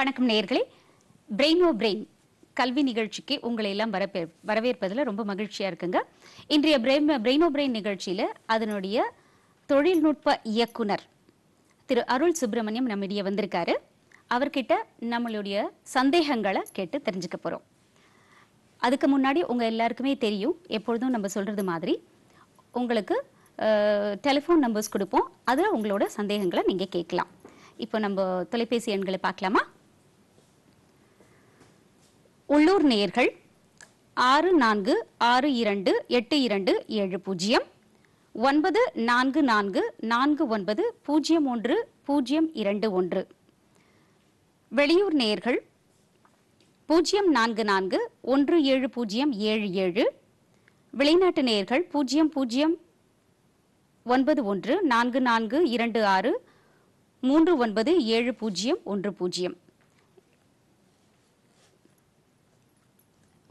வணக்கம் நேர்களே O brain கல்வி நிகழ்ச்சிக்கு உங்களை எல்லாம் வரப்பே வரவேற்பதில் ரொம்ப மகிழ்ச்சியாக இருக்குங்க இன்றைய ஓ பிரெயின் நிகழ்ச்சியில் அதனுடைய தொழில்நுட்ப இயக்குனர் திரு அருள் சுப்பிரமணியம் நம்மிடையே வந்திருக்காரு அவர்கிட்ட நம்மளுடைய சந்தேகங்களை கேட்டு தெரிஞ்சுக்க போகிறோம் அதுக்கு முன்னாடி உங்கள் எல்லாருக்குமே தெரியும் எப்பொழுதும் நம்ம சொல்கிறது மாதிரி உங்களுக்கு டெலிஃபோன் நம்பர்ஸ் கொடுப்போம் அதில் உங்களோட சந்தேகங்களை நீங்கள் கேட்கலாம் இப்போ நம்ம தொலைபேசி எண்களை பார்க்கலாமா உள்ளூர் நேர்கள் ஆறு நான்கு ஆறு இரண்டு எட்டு இரண்டு ஏழு பூஜ்ஜியம் ஒன்பது நான்கு நான்கு நான்கு ஒன்பது பூஜ்ஜியம் ஒன்று பூஜ்ஜியம் இரண்டு ஒன்று வெளியூர் நேர்கள் பூஜ்ஜியம் நான்கு நான்கு ஒன்று ஏழு பூஜ்ஜியம் ஏழு ஏழு வெளிநாட்டு நேர்கள் பூஜ்ஜியம் பூஜ்ஜியம் ஒன்பது ஒன்று நான்கு நான்கு இரண்டு ஆறு மூன்று ஒன்பது ஏழு பூஜ்ஜியம் ஒன்று பூஜ்ஜியம்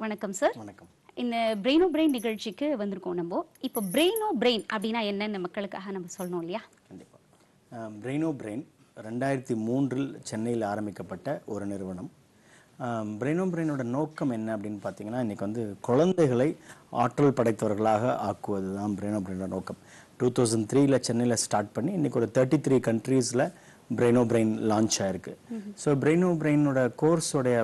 வணக்கம் சார் வணக்கம் இந்த பிரெயினோ பிரெயின் oh நிகழ்ச்சிக்கு வந்திருக்கோம் நம்ம இப்போ பிரெயினோ பிரெயின் oh அப்படின்னா என்னென்ன மக்களுக்காக நம்ம சொல்லணும் இல்லையா கண்டிப்பாக பிரெயினோ பிரெயின் oh ரெண்டாயிரத்தி மூன்றில் சென்னையில் ஆரம்பிக்கப்பட்ட ஒரு நிறுவனம் பிரெயினோ பிரெயினோட நோக்கம் என்ன அப்படின்னு பார்த்தீங்கன்னா இன்றைக்கி வந்து குழந்தைகளை ஆற்றல் படைத்தவர்களாக ஆக்குவது தான் பிரெயினோ பிரெயினோட நோக்கம் டூ தௌசண்ட் த்ரீயில் சென்னையில் ஸ்டார்ட் பண்ணி இன்றைக்கி ஒரு தேர்ட்டி த்ரீ கண்ட்ரீஸில் பிரெயினோ பிரெயின் லான்ச் ஆயிருக்கு ஸோ பிரெயினோ பிரெயினோட கோர்ஸோடைய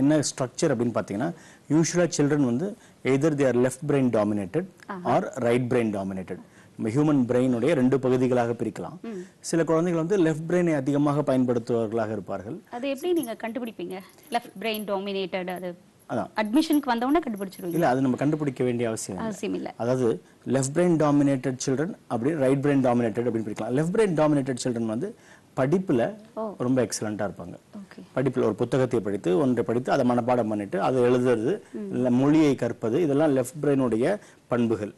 என்ன ஸ்ட்ரக்சர் அப்படின்னு பார்த்தீங்கன்னா யூஸ்வலாக சில்ட்ரன் வந்து either they are left brain dominated or right brain dominated நம்ம ஹியூமன் பிரெயினுடைய ரெண்டு பகுதிகளாக பிரிக்கலாம் சில குழந்தைகள் வந்து லெஃப்ட் பிரெயினை அதிகமாக பயன்படுத்துபவர்களாக இருப்பார்கள் அது எப்படி நீங்கள் கண்டுபிடிப்பீங்க லெஃப்ட் பிரெயின் டாமினேட்டட் அது அதான் அட்மிஷனுக்கு வந்தவொடனே கண்டுபிடிச்சிருவீங்க இல்லை அது நம்ம கண்டுபிடிக்க வேண்டிய அவசியம் அவசியம் இல்லை அதாவது லெஃப்ட் பிரெயின் டாமினேட்டட் சில்ட்ரன் அப்படி ரைட் பிரெயின் டாமினேட்டட் அப்படின்னு பிரிக்கலாம் லெஃப்ட் பிரெயின் டாமினேட்டட் சில்ட்ரன் வந்து படிப்பில் ரொம்ப எக்ஸலண்டா இருப்பாங்க படிப்பில் ஒரு புத்தகத்தை படித்து ஒன்றை படித்து அதை மனப்பாடம் பண்ணிட்டு அதை எழுதுறது இல்லை மொழியை கற்பது இதெல்லாம் லெஃப்ட் பிரெயினுடைய பண்புகள்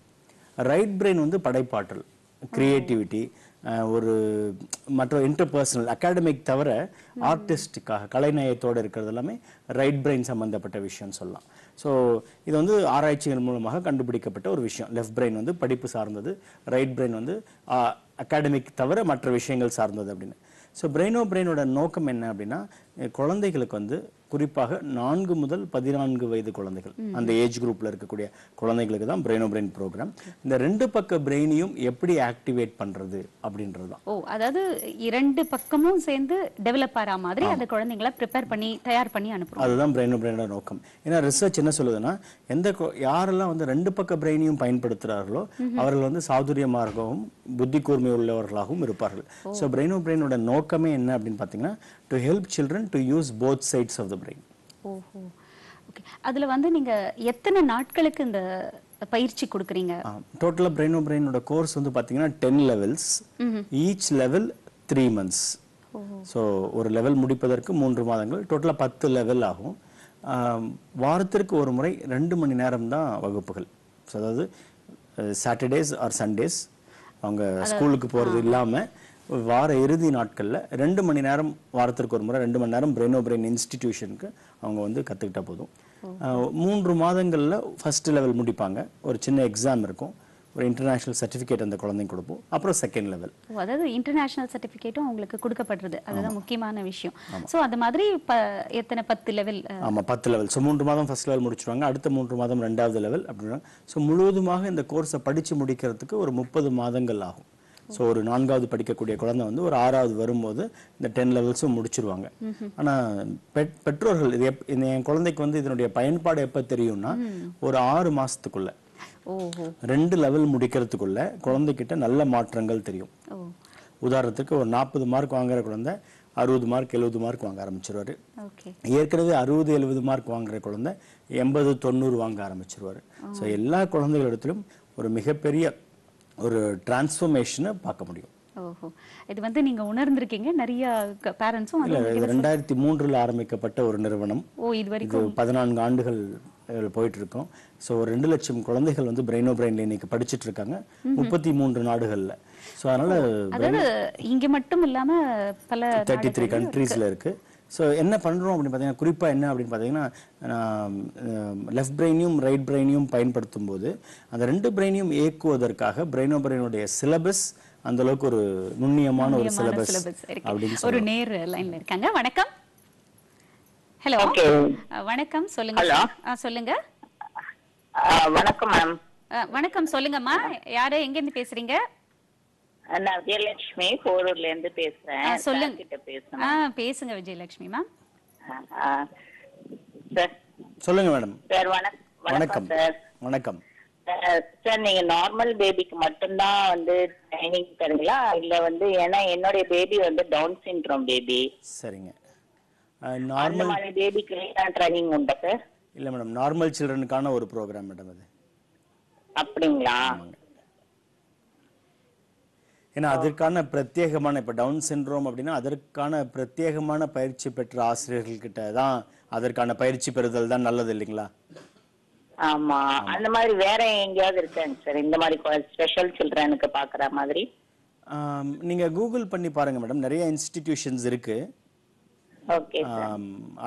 ரைட் பிரெயின் வந்து படைப்பாற்றல் கிரியேட்டிவிட்டி ஒரு மற்ற இன்டர்பர்சனல் அகாடமிக் தவிர ஆர்டிஸ்டுக்காக கலைநயத்தோடு இருக்கிறது எல்லாமே ரைட் பிரெயின் சம்மந்தப்பட்ட விஷயம்னு சொல்லலாம் ஸோ இது வந்து ஆராய்ச்சிகள் மூலமாக கண்டுபிடிக்கப்பட்ட ஒரு விஷயம் லெஃப்ட் பிரெயின் வந்து படிப்பு சார்ந்தது ரைட் பிரெயின் வந்து அகாடமிக் தவிர மற்ற விஷயங்கள் சார்ந்தது அப்படின்னு ஸோ பிரெயினோ பிரெயினோட நோக்கம் என்ன அப்படின்னா குழந்தைகளுக்கு வந்து குறிப்பாக நான்கு முதல் பதினான்கு வயது குழந்தைகள் அந்த ஏஜ் குரூப்ல இருக்கக்கூடிய குழந்தைகளுக்கு தான் பிரெயினோ பிரெயின் ப்ரோக்ராம் இந்த ரெண்டு பக்க பிரெயினையும் எப்படி ஆக்டிவேட் பண்றது அப்படின்றது தான் ஓ அதாவது இரண்டு பக்கமும் சேர்ந்து டெவலப் ஆற மாதிரி அந்த குழந்தைங்களை ப்ரிப்பேர் பண்ணி தயார் பண்ணி அனுப்புறோம் அதுதான் பிரெயினோ பிரெயினோட நோக்கம் ஏன்னா ரிசர்ச் என்ன சொல்லுதுன்னா எந்த யாரெல்லாம் வந்து ரெண்டு பக்க பிரெயினையும் பயன்படுத்துறார்களோ அவர்கள் வந்து சாதுரியமாகவும் புத்தி கூர்மை உள்ளவர்களாகவும் இருப்பார்கள் ஸோ பிரெயினோ பிரெயினோட நோக்கமே என்ன அப்படின்னு பார்த்தீங்கன்னா to help children to use both sides of the brain. ஓஹோ ஓகே அதில் வந்து நீங்கள் எத்தனை நாட்களுக்கு இந்த பயிற்சி கொடுக்குறீங்க டோட்டலாக brain பிரெயினோட கோர்ஸ் வந்து பார்த்தீங்கன்னா ten levels each level three months so ஒரு லெவல் முடிப்பதற்கு மூன்று மாதங்கள் டோட்டலாக பத்து லெவல் ஆகும் வாரத்திற்கு ஒரு முறை ரெண்டு மணி நேரம் தான் வகுப்புகள் ஸோ அதாவது சாட்டர்டேஸ் ஆர் சண்டேஸ் அவங்க ஸ்கூலுக்கு போகிறது இல்லாமல் வார இறுதி நாட்களில் ரெண்டு மணி நேரம் வாரத்திற்கு ஒரு முறை ரெண்டு மணி நேரம் பிரெயினோ பிரெயின் இன்ஸ்டிடியூஷனுக்கு அவங்க வந்து கற்றுக்கிட்டா போதும் மூன்று மாதங்களில் ஃபஸ்ட்டு லெவல் முடிப்பாங்க ஒரு சின்ன எக்ஸாம் இருக்கும் ஒரு இன்டர்நேஷனல் சர்டிஃபிகேட் அந்த குழந்தைங்க கொடுப்போம் அப்புறம் செகண்ட் லெவல் அதாவது இன்டர்நேஷனல் சர்டிஃபிகேட்டும் அவங்களுக்கு கொடுக்கப்படுறது அதுதான் முக்கியமான விஷயம் ஸோ அந்த மாதிரி எத்தனை பத்து லெவல் ஆமாம் பத்து லெவல் ஸோ மூன்று மாதம் ஃபர்ஸ்ட் லெவல் முடிச்சுருவாங்க அடுத்த மூன்று மாதம் ரெண்டாவது லெவல் அப்படின்னா ஸோ முழுவதுமாக இந்த கோர்ஸை படித்து முடிக்கிறதுக்கு ஒரு முப்பது மாதங்கள் ஆகும் ஸோ ஒரு நான்காவது படிக்கக்கூடிய குழந்தை வந்து ஒரு ஆறாவது வரும்போது இந்த டென் லெவல்ஸும் முடிச்சிருவாங்க ஆனால் பெற்றோர்கள் இது எப் என் குழந்தைக்கு வந்து இதனுடைய பயன்பாடு எப்போ தெரியும்னா ஒரு ஆறு மாதத்துக்குள்ள ரெண்டு லெவல் முடிக்கிறதுக்குள்ள குழந்தைகிட்ட நல்ல மாற்றங்கள் தெரியும் உதாரணத்துக்கு ஒரு நாற்பது மார்க் வாங்குற குழந்தை அறுபது மார்க் எழுபது மார்க் வாங்க ஆரம்பிச்சிருவாரு ஏற்கனவே அறுபது எழுபது மார்க் வாங்குற குழந்தை எண்பது தொண்ணூறு வாங்க ஆரம்பிச்சிருவாரு ஸோ எல்லா குழந்தைகளிடத்திலும் ஒரு மிகப்பெரிய ஒரு டிரான்ஸ்ஃபர்மேஷனை பார்க்க முடியும் இது வந்து நீங்க உணர்ந்திருக்கீங்க நிறைய பேரண்ட்ஸும் ரெண்டாயிரத்தி மூன்றில் ஆரம்பிக்கப்பட்ட ஒரு நிறுவனம் ஓ இது வரைக்கும் பதினான்கு ஆண்டுகள் போயிட்டு இருக்கோம் ஸோ ரெண்டு லட்சம் குழந்தைகள் வந்து பிரெயினோ பிரெயின்ல இன்னைக்கு படிச்சுட்டு இருக்காங்க முப்பத்தி மூன்று நாடுகளில் ஸோ அதனால இங்கே மட்டும் இல்லாமல் பல தேர்ட்டி த்ரீ கண்ட்ரீஸில் இருக்குது ஸோ என்ன பண்ணுறோம் அப்படின்னு பார்த்தீங்கன்னா குறிப்பாக என்ன அப்படின்னு பார்த்தீங்கன்னா லெஃப்ட் பிரெயினையும் ரைட் பிரெயினையும் பயன்படுத்தும் போது அந்த ரெண்டு பிரெயினையும் இயக்குவதற்காக பிரெயினோ பிரெயினுடைய சிலபஸ் அந்த அளவுக்கு ஒரு நுண்ணியமான ஒரு சிலபஸ் அப்படின்னு ஒரு நேர் லைன்ல இருக்காங்க வணக்கம் ஹலோ வணக்கம் சொல்லுங்க சொல்லுங்க வணக்கம் மேம் வணக்கம் சொல்லுங்கம்மா யாரு எங்க இருந்து பேசுறீங்க நான் விஜயலட்சுமி போரூர்ல இருந்து பேசுறேன் சொல்லுங்க கிட்ட பேசுறேன் பேசுங்க விஜயலட்சுமி மேம் சொல்லுங்க மேடம் சார் வணக்கம் வணக்கம் சார் நீங்க நார்மல் பேபிக்கு மட்டும்தான் வந்து ட்ரைனிங் தருங்களா இல்ல வந்து ஏன்னா என்னுடைய பேபி வந்து டவுன் சிண்ட்ரோம் பேபி சரிங்க நார்மல் பேபிக்கு ட்ரைனிங் உண்டா சார் இல்ல மேடம் நார்மல் சில்ட்ரனுக்கான ஒரு ப்ரோக்ராம் மேடம் அது அப்படிங்களா ஏன்னா அதற்கான பிரத்யேகமான இப்போ டவுன் சின்ரோம் அப்படின்னா அதற்கான பிரத்யேகமான பயிற்சி பெற்ற ஆசிரியர்கள்கிட்ட தான் அதற்கான பயிற்சி பெறுதல் தான் நல்லது இல்லைங்களா ஆமா அந்த மாதிரி வேற எங்கேயாவது இருக்கேங்க சார் இந்த மாதிரி ஸ்பெஷல் சில்ட்ரனுக்கு பாக்குற மாதிரி நீங்க கூகுள் பண்ணி பாருங்க மேடம் நிறைய இன்ஸ்டிடியூஷன்ஸ் இருக்கு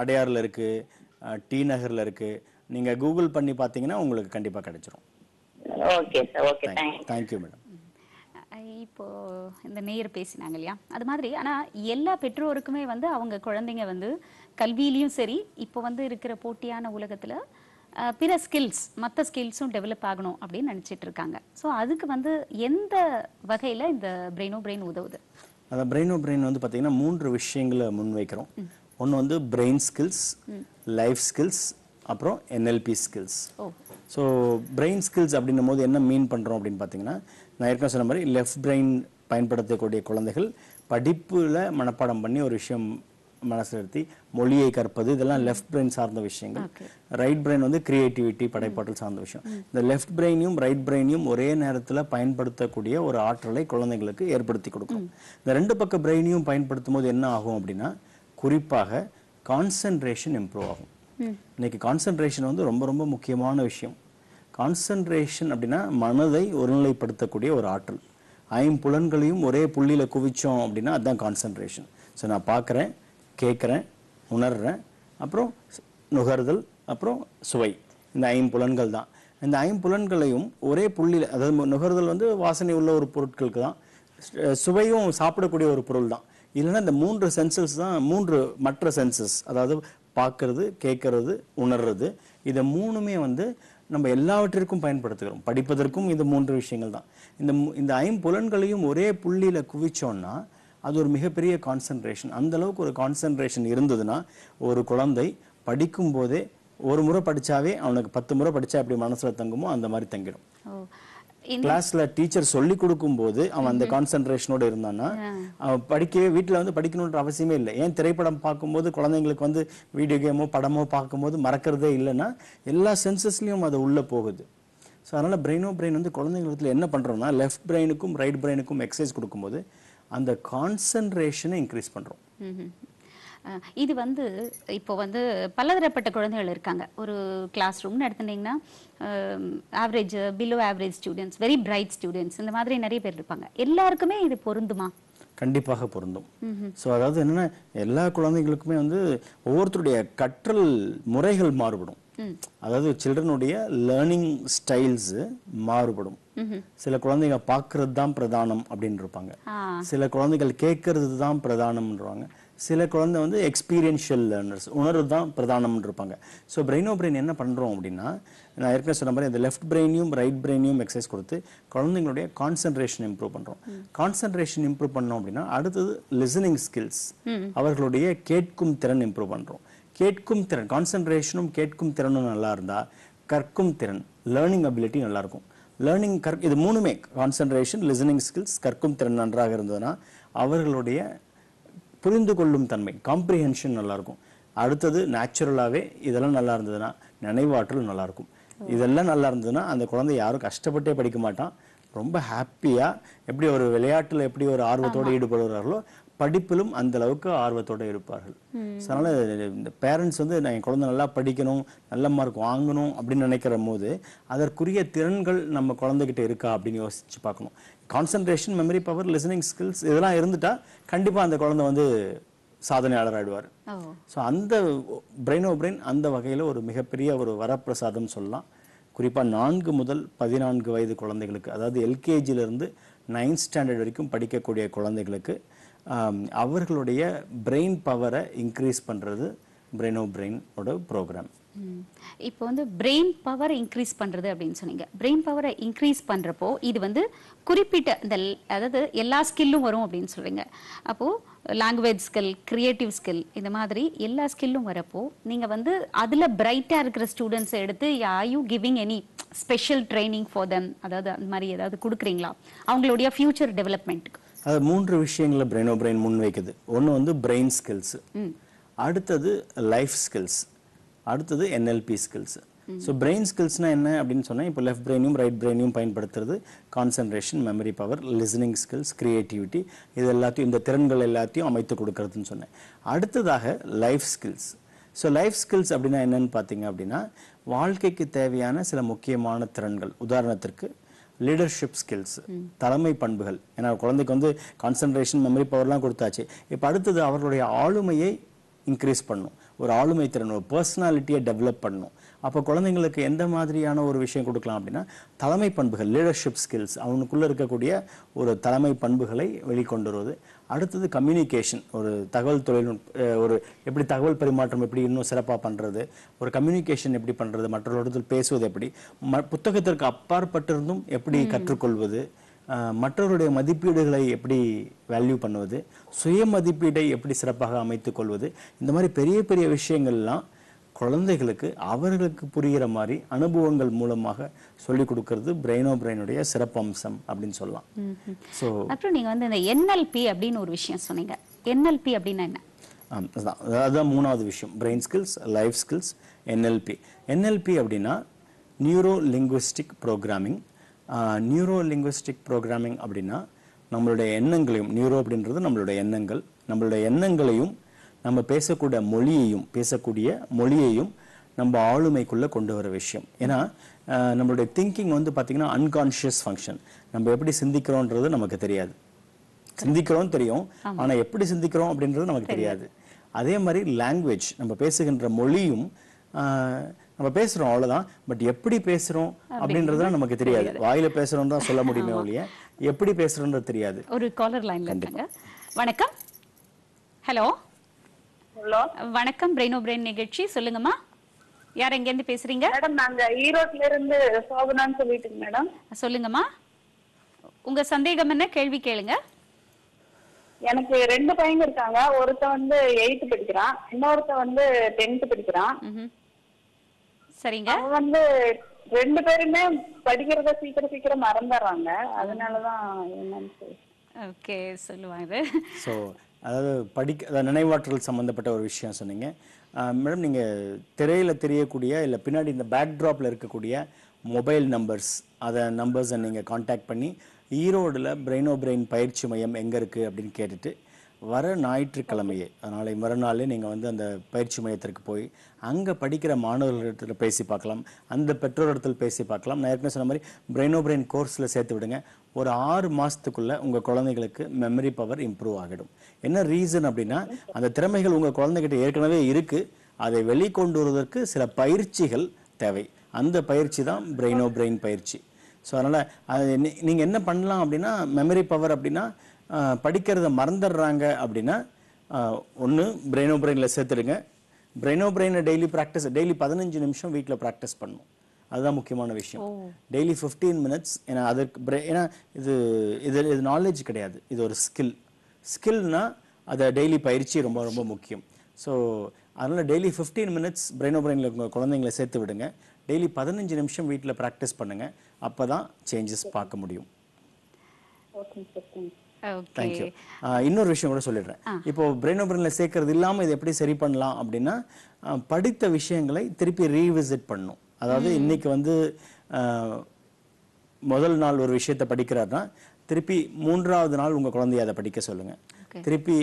அடையார்ல இருக்கு டி நகர்ல இருக்கு நீங்க கூகுள் பண்ணி பாத்தீங்கன்னா உங்களுக்கு கண்டிப்பா கிடைச்சிரும் okay sir okay thank you madam இப்போது இந்த நேயர் பேசினாங்க இல்லையா அது மாதிரி ஆனால் எல்லா பெற்றோருக்குமே வந்து அவங்க குழந்தைங்க வந்து கல்வியிலையும் சரி இப்போ வந்து இருக்கிற போட்டியான உலகத்தில் பிற ஸ்கில்ஸ் மற்ற ஸ்கில்ஸும் டெவலப் ஆகணும் அப்படின்னு நினச்சிட்டு இருக்காங்க ஸோ அதுக்கு வந்து எந்த வகையில் இந்த பிரெயினோ பிரெயின் உதவுது அந்த பிரெயினோ பிரெயின் வந்து பார்த்தீங்கன்னா மூன்று விஷயங்களை முன்வைக்கிறோம் ஒன்று வந்து பிரெயின் ஸ்கில்ஸ் லைஃப் ஸ்கில்ஸ் அப்புறம் NLP skills so brain skills அப்படின்னும் போது என்ன மீன் பண்ணுறோம் அப்படின்னு பார்த்தீங்கன்னா நான் ஏற்கனவே சொன்ன மாதிரி லெஃப்ட் பிரெயின் பயன்படுத்தக்கூடிய குழந்தைகள் படிப்பில் மனப்பாடம் பண்ணி ஒரு விஷயம் நிறுத்தி மொழியை கற்பது இதெல்லாம் லெஃப்ட் பிரெயின் சார்ந்த விஷயங்கள் ரைட் பிரெயின் வந்து கிரியேட்டிவிட்டி படைப்பாற்றல் சார்ந்த விஷயம் இந்த லெஃப்ட் பிரெயினையும் ரைட் பிரெயினையும் ஒரே நேரத்தில் பயன்படுத்தக்கூடிய ஒரு ஆற்றலை குழந்தைங்களுக்கு ஏற்படுத்தி கொடுக்கும் இந்த ரெண்டு பக்க பிரெயினையும் பயன்படுத்தும் போது என்ன ஆகும் அப்படின்னா குறிப்பாக கான்சென்ட்ரேஷன் இம்ப்ரூவ் ஆகும் இன்னைக்கு கான்சென்ட்ரேஷன் வந்து ரொம்ப ரொம்ப முக்கியமான விஷயம் கான்சன்ட்ரேஷன் அப்படின்னா மனதை ஒருநிலைப்படுத்தக்கூடிய ஒரு ஆற்றல் ஐம்புலன்களையும் ஒரே புள்ளியில் குவிச்சோம் அப்படின்னா அதுதான் கான்சன்ட்ரேஷன் ஸோ நான் பார்க்குறேன் கேட்குறேன் உணர்கிறேன் அப்புறம் நுகர்தல் அப்புறம் சுவை இந்த ஐம்புலன்கள் தான் இந்த ஐம்புலன்களையும் ஒரே புள்ளியில் அதாவது நுகர்தல் வந்து வாசனை உள்ள ஒரு பொருட்களுக்கு தான் சுவையும் சாப்பிடக்கூடிய ஒரு பொருள் தான் இல்லைன்னா இந்த மூன்று சென்சஸ் தான் மூன்று மற்ற சென்சஸ் அதாவது பார்க்கறது கேட்கறது உணர்றது இதை மூணுமே வந்து நம்ம எல்லாவற்றிற்கும் பயன்படுத்துகிறோம் படிப்பதற்கும் இந்த மூன்று விஷயங்கள் தான் இந்த இந்த ஐம்புலன்களையும் ஒரே புள்ளியில் குவிச்சோன்னா அது ஒரு மிகப்பெரிய கான்சன்ட்ரேஷன் அந்த அளவுக்கு ஒரு கான்சன்ட்ரேஷன் இருந்ததுன்னா ஒரு குழந்தை படிக்கும் போதே ஒரு முறை படித்தாவே அவனுக்கு பத்து முறை படித்தா எப்படி மனசில் தங்குமோ அந்த மாதிரி தங்கிடும் கிளாஸ்ல டீச்சர் சொல்லி கொடுக்கும் போது அவன் அந்த கான்சென்ட்ரேஷனோட இருந்தான்னா அவன் படிக்கவே வீட்டுல வந்து படிக்கணும்ன்ற அவசியமே இல்லை ஏன் திரைப்படம் பார்க்கும்போது குழந்தைங்களுக்கு வந்து வீடியோ கேமோ படமோ பார்க்கும்போது மறக்கிறதே இல்லைன்னா எல்லா சென்சஸ்லயும் அது உள்ள போகுது ஸோ அதனால பிரெயினோ பிரெயின் வந்து குழந்தைங்களுக்கு என்ன பண்றோம்னா லெஃப்ட் பிரெயினுக்கும் ரைட் பிரெயினுக்கும் எக்ஸசைஸ் கொடுக்கும்போது அந்த கான்சென்ட்ரேஷனை இன்க்ரீஸ் பண்றோம் இது வந்து இப்போ வந்து பலதரப்பட்ட குழந்தைகள் இருக்காங்க ஒரு கிளாஸ் ரூம்னு எடுத்துட்டிங்கன்னா average below average students very bright students இந்த மாதிரி நிறைய பேர் இருப்பாங்க எல்லாருக்குமே இது பொருந்துமா கண்டிப்பாக பொருந்தும் ஸோ அதாவது என்னென்னா எல்லா குழந்தைகளுக்குமே வந்து ஒவ்வொருத்தருடைய கற்றல் முறைகள் மாறுபடும் அதாவது சில்ட்ரனுடைய லேர்னிங் ஸ்டைல்ஸு மாறுபடும் சில குழந்தைங்க பார்க்கறது தான் பிரதானம் அப்படின்னு இருப்பாங்க சில குழந்தைகள் கேட்கறது தான் பிரதானம்ன்றாங்க சில குழந்தை வந்து எக்ஸ்பீரியன்ஷியல் லேர்னர்ஸ் உணர்வு தான் பிரதானம்னு இருப்பாங்க ஸோ பிரெயினோ பிரெயின் என்ன பண்ணுறோம் அப்படின்னா நான் ஏற்கனவே சொன்ன மாதிரி இந்த லெஃப்ட் பிரெயினையும் ரைட் பிரெயினையும் எக்ஸசைஸ் கொடுத்து குழந்தைங்களுடைய கான்சன்ட்ரேஷன் இம்ப்ரூவ் பண்ணுறோம் கான்சன்ட்ரேஷன் இம்ப்ரூவ் பண்ணோம் அப்படின்னா அடுத்தது லிசனிங் ஸ்கில்ஸ் அவர்களுடைய கேட்கும் திறன் இம்ப்ரூவ் பண்ணுறோம் கேட்கும் திறன் கான்சன்ட்ரேஷனும் கேட்கும் திறனும் நல்லா இருந்தால் கற்கும் திறன் லேர்னிங் அபிலிட்டி நல்லாயிருக்கும் லேர்னிங் கற் இது மூணுமே கான்சன்ட்ரேஷன் லிசனிங் ஸ்கில்ஸ் கற்கும் திறன் நன்றாக இருந்ததுன்னா அவர்களுடைய புரிந்து கொள்ளும் தன்மை காம்ப்ரிஹென்ஷன் நல்லா இருக்கும் அடுத்தது நேச்சுரலாகவே இதெல்லாம் நல்லா இருந்ததுன்னா நினைவாற்றல் நல்லா இருக்கும் இதெல்லாம் நல்லா இருந்ததுன்னா அந்த குழந்தை யாரும் கஷ்டப்பட்டே படிக்க மாட்டான் ரொம்ப ஹாப்பியாக எப்படி ஒரு விளையாட்டில் எப்படி ஒரு ஆர்வத்தோடு ஈடுபடுகிறார்களோ படிப்பிலும் அந்த அளவுக்கு ஆர்வத்தோடு இருப்பார்கள் அதனால இந்த பேரண்ட்ஸ் வந்து நான் என் குழந்தை நல்லா படிக்கணும் நல்ல மார்க் வாங்கணும் அப்படின்னு நினைக்கிற போது அதற்குரிய திறன்கள் நம்ம குழந்தைகிட்ட இருக்கா அப்படின்னு யோசிச்சு பார்க்கணும் concentration memory power listening skills இதெல்லாம் இருந்துட்டா கண்டிப்பாக அந்த குழந்தை வந்து சாதனையாளர் ஆயிடுவார் ஸோ அந்த ஓ பிரெயின் அந்த வகையில் ஒரு மிகப்பெரிய ஒரு வரப்பிரசாதம் சொல்லலாம் குறிப்பாக நான்கு முதல் பதினான்கு வயது குழந்தைகளுக்கு அதாவது எல்கேஜிலிருந்து நைன்த் ஸ்டாண்டர்ட் வரைக்கும் படிக்கக்கூடிய குழந்தைகளுக்கு அவர்களுடைய பிரெயின் பவரை இன்க்ரீஸ் பண்ணுறது பிரெயினோ பிரெயினோட ப்ரோக்ராம் இப்போ வந்து பிரெயின் பவர் இன்க்ரீஸ் பண்ணுறது அப்படின்னு சொன்னீங்க பிரெயின் பவரை இன்க்ரீஸ் பண்ணுறப்போ இது வந்து குறிப்பிட்ட இந்த அதாவது எல்லா ஸ்கில்லும் வரும் அப்படின்னு சொல்கிறீங்க அப்போது லாங்குவேஜ் ஸ்கில் க்ரியேட்டிவ் ஸ்கில் இந்த மாதிரி எல்லா ஸ்கில்லும் வரப்போ நீங்கள் வந்து அதில் பிரைட்டாக இருக்கிற ஸ்டூடெண்ட்ஸை எடுத்து are you giving any special training for them அதாவது அந்த மாதிரி ஏதாவது கொடுக்குறீங்களா அவங்களுடைய ஃபியூச்சர் டெவலப்மெண்ட்டுக்கு அது மூன்று விஷயங்களை பிரெயினோ பிரெயின் முன் வைக்குது ஒன்று வந்து பிரெயின் ஸ்கில்ஸ் அடுத்தது லைஃப் ஸ்கில்ஸ் அடுத்தது என்எல்பி ஸ்கில்ஸ் ஸோ பிரெயின் ஸ்கில்ஸ்னால் என்ன அப்படின்னு சொன்னால் இப்போ லெஃப்ட் பிரெயினும் ரைட் பிரெயினையும் பயன்படுத்துறது concentration memory power listening skills creativity இது எல்லாத்தையும் இந்த திறன்கள் எல்லாத்தையும் அமைத்து கொடுக்கறதுன்னு சொன்னேன் அடுத்ததாக life skills so life skills அப்படின்னா என்னென்னு பார்த்தீங்க அப்படின்னா வாழ்க்கைக்கு தேவையான சில முக்கியமான திறன்கள் உதாரணத்திற்கு லீடர்ஷிப் ஸ்கில்ஸ் தலைமை பண்புகள் ஏன்னா குழந்தைக்கு வந்து கான்சன்ட்ரேஷன் மெமரி பவர்லாம் கொடுத்தாச்சு இப்போ அடுத்தது அவர்களுடைய ஆளுமையை இன்க்ரீஸ் பண்ணும் ஒரு ஆளுமை திறன் ஒரு பர்சனாலிட்டியை டெவலப் பண்ணணும் அப்போ குழந்தைங்களுக்கு எந்த மாதிரியான ஒரு விஷயம் கொடுக்கலாம் அப்படின்னா தலைமை பண்புகள் லீடர்ஷிப் ஸ்கில்ஸ் அவனுக்குள்ளே இருக்கக்கூடிய ஒரு தலைமை பண்புகளை வெளிக்கொண்டு வருவது அடுத்தது கம்யூனிகேஷன் ஒரு தகவல் தொழில்நுட்ப ஒரு எப்படி தகவல் பரிமாற்றம் எப்படி இன்னும் சிறப்பாக பண்ணுறது ஒரு கம்யூனிகேஷன் எப்படி பண்ணுறது மற்றொரு இடத்தில் பேசுவது எப்படி ம புத்தகத்திற்கு அப்பாற்பட்டிருந்தும் எப்படி கற்றுக்கொள்வது மற்றவருடைய மதிப்பீடுகளை எப்படி வேல்யூ பண்ணுவது சுய மதிப்பீடை எப்படி சிறப்பாக அமைத்து கொள்வது இந்த மாதிரி பெரிய பெரிய விஷயங்கள்லாம் குழந்தைகளுக்கு அவர்களுக்கு புரிகிற மாதிரி அனுபவங்கள் மூலமாக சொல்லிக் கொடுக்கறது பிரெயினோ பிரெயினுடைய சிறப்பம்சம் அப்படின்னு சொல்லலாம் ஸோ அப்புறம் நீங்கள் வந்து இந்த என்எல்பி அப்படின்னு ஒரு விஷயம் சொன்னீங்க என்எல்பி அப்படின்னா என்ன அதுதான் மூணாவது விஷயம் brain skills life skills NLP NLP அப்படின்னா neuro linguistic programming neuro linguistic programming அப்படின்னா நம்மளுடைய எண்ணங்களையும் நியூரோ அப்படின்றது நம்மளுடைய எண்ணங்கள் நம்மளுடைய எண்ணங்களையும் நம்ம பேசக்கூடிய மொழியையும் பேசக்கூடிய மொழியையும் நம்ம ஆளுமைக்குள்ளே கொண்டு வர விஷயம் ஏன்னா நம்மளுடைய திங்கிங் வந்து பார்த்திங்கன்னா அன்கான்ஷியஸ் ஃபங்க்ஷன் நம்ம எப்படி சிந்திக்கிறோன்றது நமக்கு தெரியாது சிந்திக்கிறோம் தெரியும் ஆனால் எப்படி சிந்திக்கிறோம் அப்படின்றது நமக்கு தெரியாது அதே மாதிரி லாங்குவேஜ் நம்ம பேசுகின்ற மொழியும் நம்ம பேசுறோம் அவ்வளவுதான் பட் எப்படி பேசுறோம் அப்படின்றது நமக்கு தெரியாது வாயில பேசுறோம் தான் சொல்ல முடியுமே ஒழிய எப்படி பேசுறோம்ன்றது தெரியாது ஒரு காலர் லைன்ல இருக்காங்க வணக்கம் ஹலோ ஹலோ வணக்கம் பிரெயின் பிரெயின் oh நிகழ்ச்சி சொல்லுங்கம்மா யார் எங்க இருந்து பேசுறீங்க மேடம் நாங்க ஈரோட்ல இருந்து சோபனான்னு சொல்லிட்டு மேடம் சொல்லுங்கம்மா உங்க சந்தேகம் என்ன கேள்வி கேளுங்க எனக்கு ரெண்டு பையங்க இருக்காங்க ஒருத்த வந்து எயித்து படிக்கிறான் இன்னொருத்த வந்து டென்த் படிக்கிறான் சரிங்க வந்து ரெண்டு பேருமே படிக்கிறத சீக்கிரம் சீக்கிரம் மறந்துடுறாங்க அதனாலதான் என்னன்னு ஓகே சொல்லுவாங்க ஸோ அதாவது படிக்க நினைவாற்றல் சம்மந்தப்பட்ட ஒரு விஷயம் சொன்னீங்க மேடம் நீங்கள் திரையில தெரியக்கூடிய இல்லை பின்னாடி இந்த பேக்ட்ராப்பில் இருக்கக்கூடிய மொபைல் நம்பர்ஸ் அதை நம்பர்ஸை நீங்கள் காண்டாக்ட் பண்ணி ஈரோடில் பிரெயினோ பிரெயின் பயிற்சி மையம் எங்கே இருக்குது அப்படின்னு கேட்டுட்டு வர ஞாயிற்றுக்கிழமையே நாளை மறுநாளே நீங்கள் வந்து அந்த பயிற்சி மையத்திற்கு போய் அங்கே படிக்கிற மாணவர்களிடத்தில் பேசி பார்க்கலாம் அந்த பெற்றோரிடத்தில் பேசி பார்க்கலாம் நான் ஏற்கனவே சொன்ன மாதிரி பிரெயினோ பிரெயின் கோர்ஸில் சேர்த்து விடுங்க ஒரு ஆறு மாதத்துக்குள்ளே உங்கள் குழந்தைகளுக்கு மெமரி பவர் இம்ப்ரூவ் ஆகிடும் என்ன ரீசன் அப்படின்னா அந்த திறமைகள் உங்கள் குழந்தைகிட்ட ஏற்கனவே இருக்குது அதை வெளிக்கொண்டு வருவதற்கு சில பயிற்சிகள் தேவை அந்த பயிற்சி தான் பிரெயினோ பிரெயின் oh பயிற்சி ஸோ அதனால் அது நீங்கள் என்ன பண்ணலாம் அப்படின்னா மெமரி பவர் அப்படின்னா படிக்கிறத மறந்துடுறாங்க அப்படின்னா ஒன்று பிரெயினோ பிரெயினில் சேர்த்துடுங்க பிரெயினோ பிரெயினை டெய்லி ப்ராக்டிஸ் டெய்லி பதினஞ்சு நிமிஷம் வீட்டில் ப்ராக்டிஸ் பண்ணும் அதுதான் முக்கியமான விஷயம் டெய்லி ஃபிஃப்டீன் மினிட்ஸ் ஏன்னா அதற்கு ஏன்னா இது இது இது நாலேஜ் கிடையாது இது ஒரு ஸ்கில் ஸ்கில்னால் அதை டெய்லி பயிற்சி ரொம்ப ரொம்ப முக்கியம் ஸோ அதனால் டெய்லி ஃபிஃப்டீன் மினிட்ஸ் பிரெயினோ பிரெயினில் உங்கள் குழந்தைங்களை சேர்த்து விடுங்க டெய்லி பதினஞ்சு நிமிஷம் வீட்டில் ப்ராக்டிஸ் பண்ணுங்கள் அப்போ தான் சேஞ்சஸ் பார்க்க முடியும் ஓகே சார் தேங்க்யூ இன்னொரு விஷயம் கூட சொல்லிடுறேன் இப்போ பிரெயின் பிரெயினில் சேர்க்கறது இல்லாமல் இது எப்படி சரி பண்ணலாம் அப்படின்னா படித்த விஷயங்களை திருப்பி ரீவிசிட் பண்ணும் அதாவது இன்னைக்கு வந்து முதல் நாள் ஒரு விஷயத்தை படிக்கிறாருன்னா திருப்பி மூன்றாவது நாள் உங்க குழந்தைய அதை படிக்க சொல்லுங்க திருப்பி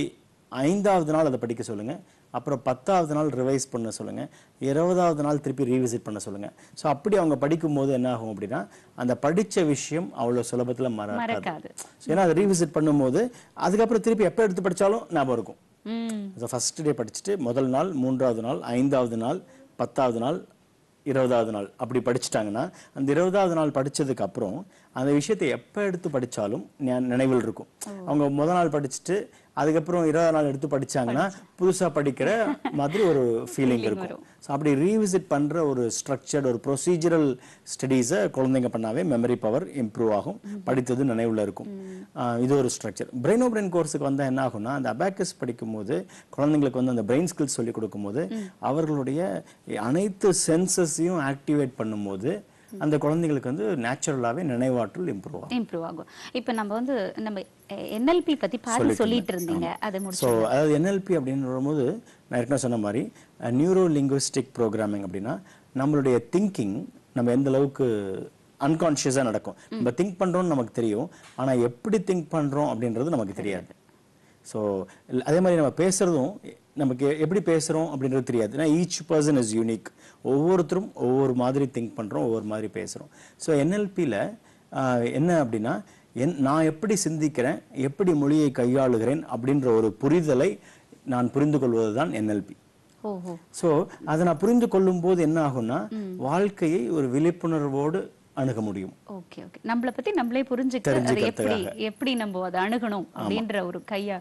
ஐந்தாவது நாள் அதை படிக்க சொல்லுங்க அப்புறம் பத்தாவது நாள் ரிவைஸ் பண்ண சொல்லுங்கள் இருபதாவது நாள் திருப்பி ரீவிசிட் பண்ண சொல்லுங்கள் ஸோ அப்படி அவங்க படிக்கும்போது என்ன ஆகும் அப்படின்னா அந்த படித்த விஷயம் அவ்வளோ சுலபத்தில் மறக்காது ஏன்னா அதை ரீவிசிட் பண்ணும்போது அதுக்கப்புறம் திருப்பி எப்போ எடுத்து படித்தாலும் ஞாபகம் இருக்கும் ஃபஸ்ட் டே படிச்சுட்டு முதல் நாள் மூன்றாவது நாள் ஐந்தாவது நாள் பத்தாவது நாள் இருபதாவது நாள் அப்படி படிச்சுட்டாங்கன்னா அந்த இருபதாவது நாள் படித்ததுக்கு அப்புறம் அந்த விஷயத்தை எப்போ எடுத்து படித்தாலும் நினைவில் இருக்கும் அவங்க முதல் நாள் படிச்சுட்டு அதுக்கப்புறம் இருபது நாள் எடுத்து படிச்சாங்கன்னா புதுசா படிக்கிற மாதிரி ஒரு ஃபீலிங் இருக்கும் ஸோ அப்படி ரீவிசிட் பண்ற ஒரு ஸ்ட்ரக்சர்ட் ஒரு ப்ரொசீஜரல் ஸ்டடீஸை குழந்தைங்க பண்ணாவே மெமரி பவர் இம்ப்ரூவ் ஆகும் படித்தது நினைவுல இருக்கும் இது ஒரு ஸ்ட்ரக்சர் பிரெயினோ பிரெயின் கோர்ஸுக்கு வந்தால் என்ன ஆகும்னா அந்த அபேக்கஸ் படிக்கும் போது குழந்தைங்களுக்கு வந்து அந்த பிரெயின் ஸ்கில்ஸ் கொடுக்கும் கொடுக்கும்போது அவர்களுடைய அனைத்து சென்சஸையும் ஆக்டிவேட் பண்ணும்போது அந்த குழந்தைங்களுக்கு வந்து நேச்சுரலாகவே நினைவாற்றல் இம்ப்ரூவ் ஆகும் இம்ப்ரூவ் ஆகும் இப்போ நம்ம வந்து நம்ம என்எல்பி பற்றி பாதி சொல்லிட்டு இருந்தீங்க அது முடிச்சு அதாவது என்எல்பி அப்படின்னு வரும்போது நான் ஏற்கனவே சொன்ன மாதிரி நியூரோ லிங்குவிஸ்டிக் ப்ரோக்ராமிங் அப்படின்னா நம்மளுடைய திங்கிங் நம்ம எந்த அளவுக்கு அன்கான்ஷியஸாக நடக்கும் நம்ம திங்க் பண்ணுறோம்னு நமக்கு தெரியும் ஆனால் எப்படி திங்க் பண்ணுறோம் அப்படின்றது நமக்கு தெரியாது ஸோ அதே மாதிரி நம்ம பேசுகிறதும் நமக்கு எப்படி பேசுகிறோம் அப்படின்றது தெரியாது ஏன்னா ஈச் பர்சன் இஸ் யூனிக் ஒவ்வொருத்தரும் ஒவ்வொரு மாதிரி திங்க் பண்ணுறோம் ஒவ்வொரு மாதிரி பேசுகிறோம் ஸோ என்எல்பியில் என்ன அப்படின்னா என் நான் எப்படி சிந்திக்கிறேன் எப்படி மொழியை கையாளுகிறேன் அப்படின்ற ஒரு புரிதலை நான் புரிந்து கொள்வது தான் என்எல்பி ஸோ அதை நான் புரிந்து கொள்ளும் போது என்ன ஆகும்னா வாழ்க்கையை ஒரு விழிப்புணர்வோடு அணுக முடியும் ஓகே ஓகே நம்மளை பத்தி நம்மளே புரிஞ்சுக்கிறது எப்படி எப்படி நம்ம அதை அணுகணும் அப்படின்ற ஒரு கையா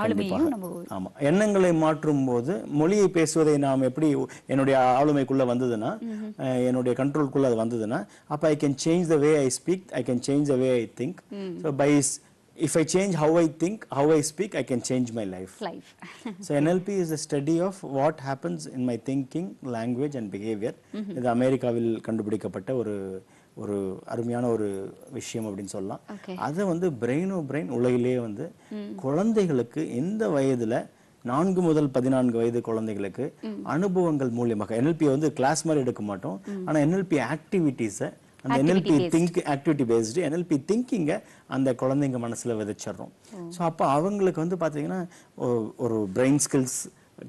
ஆளுமையும் நம்ம ஆமா எண்ணங்களை மாற்றும் போது மொழியை பேசுவதை நாம் எப்படி என்னுடைய ஆளுமைக்குள்ள வந்ததுன்னா என்னுடைய கண்ட்ரோல்குள்ள அது வந்ததுன்னா அப்ப I can change the way I speak I can change the way I think so by if I change how I think how I speak I can change my life life NLP is is study of what what in my thinking language and behaviour இது அமெரிக்காவில் கண்டுபிடிக்கப்பட்ட ஒரு ஒரு அருமையான ஒரு விஷயம் அப்படின்னு சொல்லலாம் அதை வந்து பிரெயினோ பிரெயின் உலகிலேயே வந்து குழந்தைகளுக்கு எந்த வயதுல நான்கு முதல் பதினான்கு வயது குழந்தைகளுக்கு அனுபவங்கள் மூலியமாக என்எல்பி வந்து கிளாஸ் மாதிரி எடுக்க மாட்டோம் ஆனால் என்எல்பி ஆக்டிவிட்டிஸை அந்த NLP think activity based NLP திங்கிங்கை அந்த குழந்தைங்க மனசுல விதைச்சிடறோம் ஸோ அப்போ அவங்களுக்கு வந்து பார்த்தீங்கன்னா ஒரு brain skills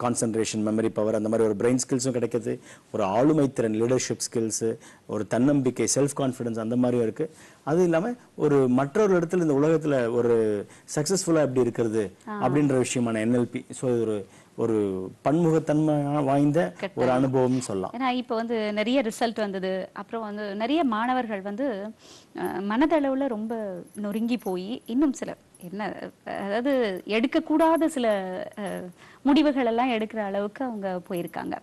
concentration memory power அந்த மாதிரி ஒரு பிரெயின் ஸ்கில்ஸும் கிடைக்கிது ஒரு ஆளுமை திறன் லீடர்ஷிப் ஸ்கில்ஸு ஒரு தன்னம்பிக்கை செல்ஃப் கான்ஃபிடன்ஸ் அந்த மாதிரியும் இருக்குது அது இல்லாமல் ஒரு மற்றொரு இடத்துல இந்த உலகத்தில் ஒரு சக்ஸஸ்ஃபுல்லாக எப்படி இருக்கிறது அப்படின்ற விஷயமான என்எல்பி ஸோ ஒரு ஒரு பன்முகத்தன்மை வாய்ந்த ஒரு அனுபவம்னு சொல்லலாம் ஏன்னா இப்போ வந்து நிறைய ரிசல்ட் வந்தது அப்புறம் வந்து நிறைய மாணவர்கள் வந்து மனதளவில் ரொம்ப நொறுங்கி போய் இன்னும் சில என்ன அதாவது எடுக்கக்கூடாத சில முடிவுகள் எல்லாம் எடுக்கிற அளவுக்கு அவங்க போயிருக்காங்க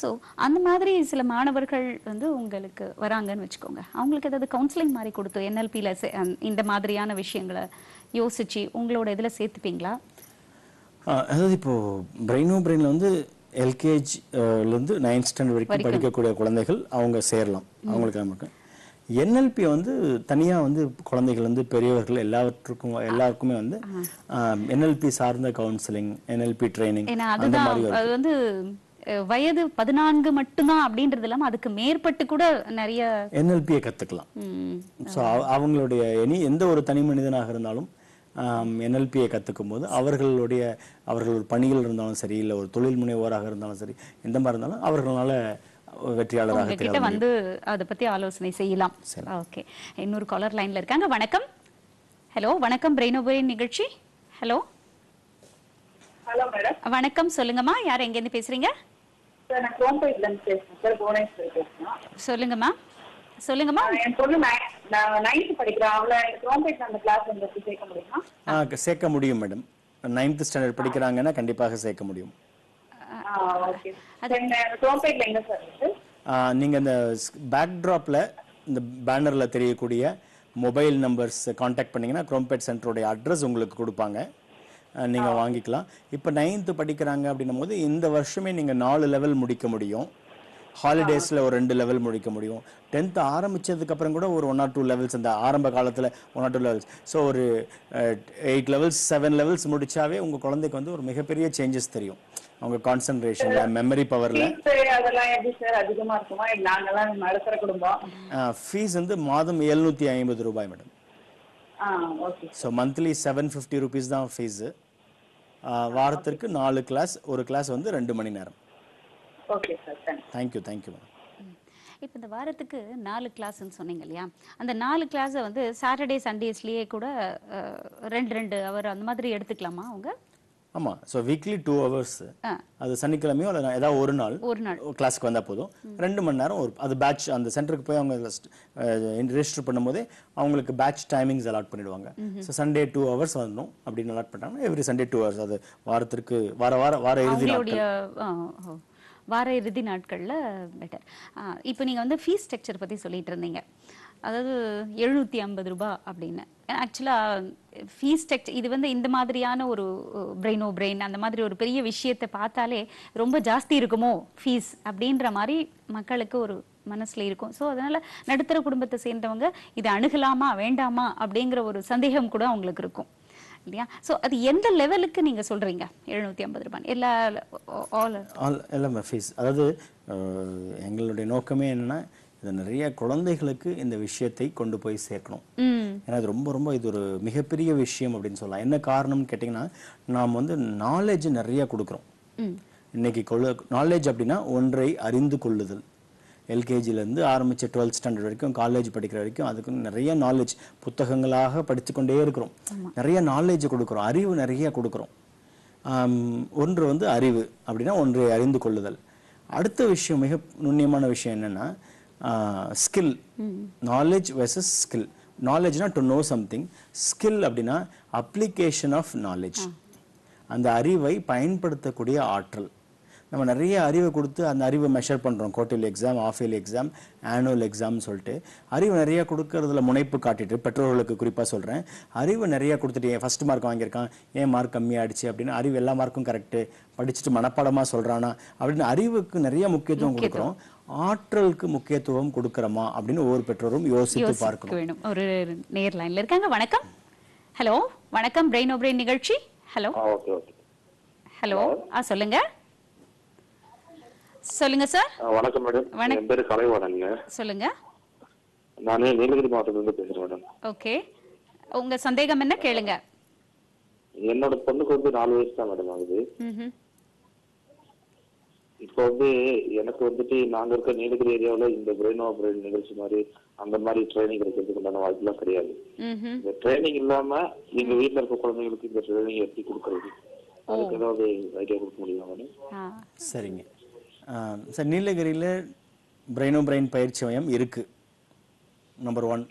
ஸோ அந்த மாதிரி சில மாணவர்கள் வந்து உங்களுக்கு வராங்கன்னு வச்சுக்கோங்க அவங்களுக்கு ஏதாவது கவுன்சிலிங் மாதிரி கொடுத்து என்எல்பியில் இந்த மாதிரியான விஷயங்களை யோசிச்சு உங்களோட இதில் சேர்த்துப்பீங்களா அதாவது இப்போது பிரெயினோ பிரெயினில் வந்து எல்கேஜ்லேருந்து நைன்த் ஸ்டாண்டர்ட் வரைக்கும் படிக்கக்கூடிய குழந்தைகள் அவங்க சேரலாம் அவங்களுக்கு நமக்கு என்எல்பி வந்து தனியாக வந்து குழந்தைகள் வந்து பெரியவர்கள் எல்லாவற்றுக்கும் எல்லாருக்குமே வந்து என்எல்பி சார்ந்த கவுன்சிலிங் என்எல்பி ட்ரைனிங் அந்த மாதிரி அது வந்து வயது பதினான்கு மட்டும்தான் அப்படின்றது இல்லாமல் அதுக்கு மேற்பட்டு கூட நிறைய என்எல்பியை கற்றுக்கலாம் ஸோ அவங்களுடைய எனி எந்த ஒரு தனி மனிதனாக இருந்தாலும் என்எல்பியை கற்றுக்கும் போது அவர்களுடைய அவர்கள் ஒரு பணிகள் இருந்தாலும் சரி இல்லை ஒரு தொழில் முனைவோராக இருந்தாலும் சரி எந்த மாதிரி இருந்தாலும் அவர்களால் வெற்றியாளராக கிட்ட வந்து அதை பத்தி ஆலோசனை செய்யலாம் ஓகே இன்னொரு காலர் லைன்ல இருக்காங்க வணக்கம் ஹலோ வணக்கம் பிரெயினோ பிரெயின் நிகழ்ச்சி ஹலோ வணக்கம் சொல்லுங்கம்மா யார் எங்க இருந்து பேசுறீங்க சொல்லுங்கம்மா சொல்லுங்கம்மா என் பொண்ணு நைன்த் படிக்கிறா சேர்க்க முடியுமா சேர்க்க முடியும் மேடம் நைன்த் ஸ்டாண்டர்ட் படிக்கிறாங்கன்னா கண்டிப்பாக சேர்க்க முடியும் Uh, நீங்கள் இந்த பேக்ட்ராப்பில் இந்த பேனரில் தெரியக்கூடிய மொபைல் நம்பர்ஸ் காண்டாக்ட் பண்ணிங்கன்னா குரோம்பேட் சென்டருடைய அட்ரஸ் உங்களுக்கு கொடுப்பாங்க நீங்கள் வாங்கிக்கலாம் இப்போ நைன்த்து படிக்கிறாங்க அப்படின்னும் போது இந்த வருஷமே நீங்கள் நாலு லெவல் முடிக்க முடியும் ஹாலிடேஸில் ஒரு ரெண்டு லெவல் முடிக்க முடியும் ஆரம்பித்ததுக்கு அப்புறம் கூட ஒரு ஒன் ஆர் டூ லெவல்ஸ் அந்த ஆரம்ப காலத்தில் one or two levels so ஒரு எயிட் லெவல்ஸ் செவன் லெவல்ஸ் முடித்தாவே உங்கள் குழந்தைக்கு வந்து ஒரு மிகப்பெரிய சேஞ்சஸ் தெரியும் அவங்க கான்சென்ட்ரேஷன்ல மெமரி பவர்ல ஃபீஸ் வந்து மாதம் எழுநூத்தி ஐம்பது ரூபாய் madam so monthly seven fifty rupees தான் ஃபீஸு வாரத்திற்கு நாலு கிளாஸ் ஒரு கிளாஸ் வந்து ரெண்டு மணி நேரம் okay sir thank you thank you madam இப்போ இந்த வாரத்துக்கு நாலு கிளாஸ்ன்னு சொன்னீங்க இல்லையா அந்த நாலு கிளாஸை வந்து சாட்டர்டே சண்டேஸ்லேயே கூட ரெண்டு ரெண்டு அவர் அந்த மாதிரி எடுத்துக்கலாமா அவங்க ஆமாம் ஸோ வீக்லி டூ ஹவர்ஸ் அது சனிக்கிழமையோ இல்லை ஏதாவது ஒரு நாள் ஒரு நாள் கிளாஸ்க்கு வந்தால் போதும் ரெண்டு மணி நேரம் ஒரு அது பேட்ச் அந்த சென்டருக்கு போய் அவங்க ரெஜிஸ்டர் பண்ணும்போதே அவங்களுக்கு பேட்ச் டைமிங்ஸ் அலாட் பண்ணிடுவாங்க ஸோ சண்டே டூ ஹவர்ஸ் வரணும் அப்படின்னு அலாட் பண்ணாங்க எவ்ரி சண்டே டூ ஹவர்ஸ் அது வாரத்திற்கு வார வார வார இறுதி வார இறுதி நாட்களில் பெட்டர் இப்போ நீங்கள் வந்து ஃபீஸ் ஸ்ட்ரக்சர் பற்றி சொல்லிட்டு இருந்தீங்க அதாவது எழுநூற்றி ஐம்பது ரூபா அப்படின்னு ஆக்சுவலாக ஃபீஸ் ஸ்ட்ரக்சர் இது வந்து இந்த மாதிரியான ஒரு ஓ பிரெயின் அந்த மாதிரி ஒரு பெரிய விஷயத்தை பார்த்தாலே ரொம்ப ஜாஸ்தி இருக்குமோ ஃபீஸ் அப்படின்ற மாதிரி மக்களுக்கு ஒரு மனசில் இருக்கும் ஸோ அதனால் நடுத்தர குடும்பத்தை சேர்ந்தவங்க இதை அணுகலாமா வேண்டாமா அப்படிங்கிற ஒரு சந்தேகம் கூட அவங்களுக்கு இருக்கும் இல்லையா ஸோ அது எந்த லெவலுக்கு நீங்கள் சொல்கிறீங்க எழுநூற்றி ஐம்பது ரூபாய் எல்லா ஆல் ஆல் எல்லாமே ஃபீஸ் அதாவது எங்களுடைய நோக்கமே என்னென்னா இது நிறைய குழந்தைகளுக்கு இந்த விஷயத்தை கொண்டு போய் சேர்க்கணும் ஏன்னா அது ரொம்ப ரொம்ப இது ஒரு மிகப்பெரிய விஷயம் அப்படின்னு சொல்லலாம் என்ன காரணம்னு கேட்டிங்கன்னா நாம் வந்து நாலேஜ் நிறைய கொடுக்குறோம் இன்னைக்கு கொள்ள நாலேஜ் அப்படின்னா ஒன்றை அறிந்து கொள்ளுதல் எல்கேஜிலேருந்து ஆரம்பித்த டுவெல்த் ஸ்டாண்டர்ட் வரைக்கும் காலேஜ் படிக்கிற வரைக்கும் அதுக்கு நிறைய நாலேஜ் புத்தகங்களாக படித்துக்கொண்டே இருக்கிறோம் நிறைய நாலேஜ் கொடுக்குறோம் அறிவு நிறைய கொடுக்குறோம் ஒன்று வந்து அறிவு அப்படின்னா ஒன்றை அறிந்து கொள்ளுதல் அடுத்த விஷயம் மிக நுண்ணியமான விஷயம் என்னென்னா ஸ்கில் நாலேஜ் வெர்சஸ் ஸ்கில் நாலேஜ்னா டு நோ சம்திங் ஸ்கில் அப்படின்னா அப்ளிகேஷன் ஆஃப் நாலேஜ் அந்த அறிவை பயன்படுத்தக்கூடிய ஆற்றல் நம்ம நிறைய அறிவை கொடுத்து அந்த அறிவை மெஷர் பண்ணுறோம் கோட்டில் எக்ஸாம் ஆஃபியல் எக்ஸாம் ஆனுவல் எக்ஸாம்னு சொல்லிட்டு அறிவு நிறையா கொடுக்கறதுல முனைப்பு காட்டிட்டு பெற்றோர்களுக்கு குறிப்பாக சொல்கிறேன் அறிவு நிறையா கொடுத்துட்டு ஏன் ஃபஸ்ட் மார்க் வாங்கியிருக்கான் ஏன் மார்க் கம்மியாகிடுச்சு அப்படின்னு அறிவு எல்லா மார்க்கும் கரெக்டு படிச்சுட்டு மனப்பாடமாக சொல்கிறானா அப்படின்னு அறிவுக்கு நிறைய முக்கியத்துவம் கொடுக்குறோம் ஆற்றலுக்கு முக்கியத்துவம் கொடுக்குறோமா அப்படின்னு ஒவ்வொரு பெற்றோரும் யோசித்து பார்க்க வேணும் ஒரு நேர்லைனில் இருக்காங்க வணக்கம் ஹலோ வணக்கம் பிரெயின் ஓ பிரெயின் நிகழ்ச்சி ஹலோ ஹலோ ஆ சொல்லுங்கள் சொல்லுங்க சார் வணக்கம் மேடம் வணக்கம் என் பேர் கலைவாணங்க சொல்லுங்க நானே நீலகிரி இருந்து பேசுறேன் மேடம் ஓகே உங்க சந்தேகம் என்ன கேளுங்க என்னோட பொண்ணுக்கு வந்து நாலு வயசு தான் மேடம் ஆகுது இப்போ வந்து எனக்கு வந்துட்டு நாங்க இருக்க நீலகிரி ஏரியாவில் இந்த பிரெயின் ஆஃப் பிரெயின் நிகழ்ச்சி மாதிரி அந்த மாதிரி ட்ரைனிங் கிடைக்கிறதுக்கு உண்டான எல்லாம் கிடையாது இந்த ட்ரைனிங் இல்லாம எங்க வீட்டுல இருக்க குழந்தைங்களுக்கு இந்த ட்ரைனிங் எப்படி கொடுக்கறது அதுக்கு ஏதாவது ஐடியா கொடுக்க முடியுமா மேடம் சரிங்க சார் நீலகிரியில் பிரெயினோ பிரெயின் பயிற்சி மையம் இருக்கு நம்பர் ஒன்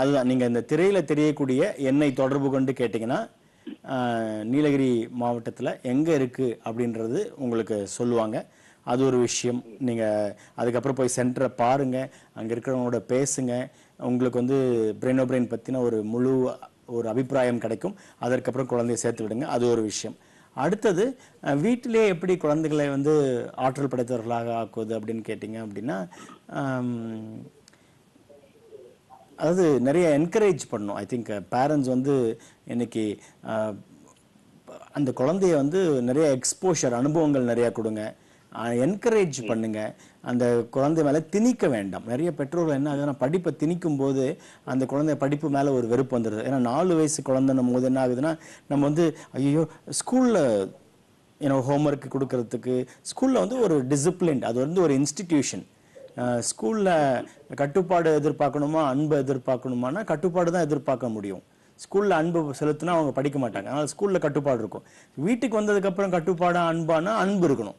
அதுதான் நீங்கள் இந்த திரையில் தெரியக்கூடிய என்னை தொடர்பு கொண்டு கேட்டிங்கன்னா நீலகிரி மாவட்டத்தில் எங்கே இருக்குது அப்படின்றது உங்களுக்கு சொல்லுவாங்க அது ஒரு விஷயம் நீங்கள் அதுக்கப்புறம் போய் சென்டரை பாருங்கள் அங்கே இருக்கிறவங்களோட பேசுங்க உங்களுக்கு வந்து பிரெயினோ பிரெயின் பற்றின ஒரு முழு ஒரு அபிப்பிராயம் கிடைக்கும் அதற்கப்புறம் குழந்தைய சேர்த்து விடுங்க அது ஒரு விஷயம் அடுத்தது வீட்டிலே எப்படி குழந்தைகளை வந்து ஆற்றல் படைத்தவர்களாக ஆக்குவது அப்படின்னு கேட்டிங்க அப்படின்னா அதாவது நிறைய என்கரேஜ் பண்ணும் ஐ திங்க் பேரண்ட்ஸ் வந்து இன்னைக்கு அந்த குழந்தைய வந்து நிறைய எக்ஸ்போஷர் அனுபவங்கள் நிறையா கொடுங்க என்கரேஜ் பண்ணுங்க அந்த குழந்தை மேலே திணிக்க வேண்டாம் நிறைய பெற்றோர்கள் என்ன ஆகுதுன்னா படிப்பை திணிக்கும் போது அந்த குழந்தை படிப்பு மேலே ஒரு வெறுப்பு வந்துடுது ஏன்னா நாலு வயசு குழந்தைன்னும் போது என்ன ஆகுதுன்னா நம்ம வந்து ஐயோ ஸ்கூலில் ஏன்னா ஹோம்ஒர்க் கொடுக்கறதுக்கு ஸ்கூலில் வந்து ஒரு டிசிப்ளின் அது வந்து ஒரு இன்ஸ்டிடியூஷன் ஸ்கூலில் கட்டுப்பாடு எதிர்பார்க்கணுமா அன்பு எதிர்பார்க்கணுமானா கட்டுப்பாடு தான் எதிர்பார்க்க முடியும் ஸ்கூலில் அன்பு செலுத்தினா அவங்க படிக்க மாட்டாங்க அதனால் ஸ்கூலில் கட்டுப்பாடு இருக்கும் வீட்டுக்கு வந்ததுக்கப்புறம் கட்டுப்பாடாக அன்பானா அன்பு இருக்கணும்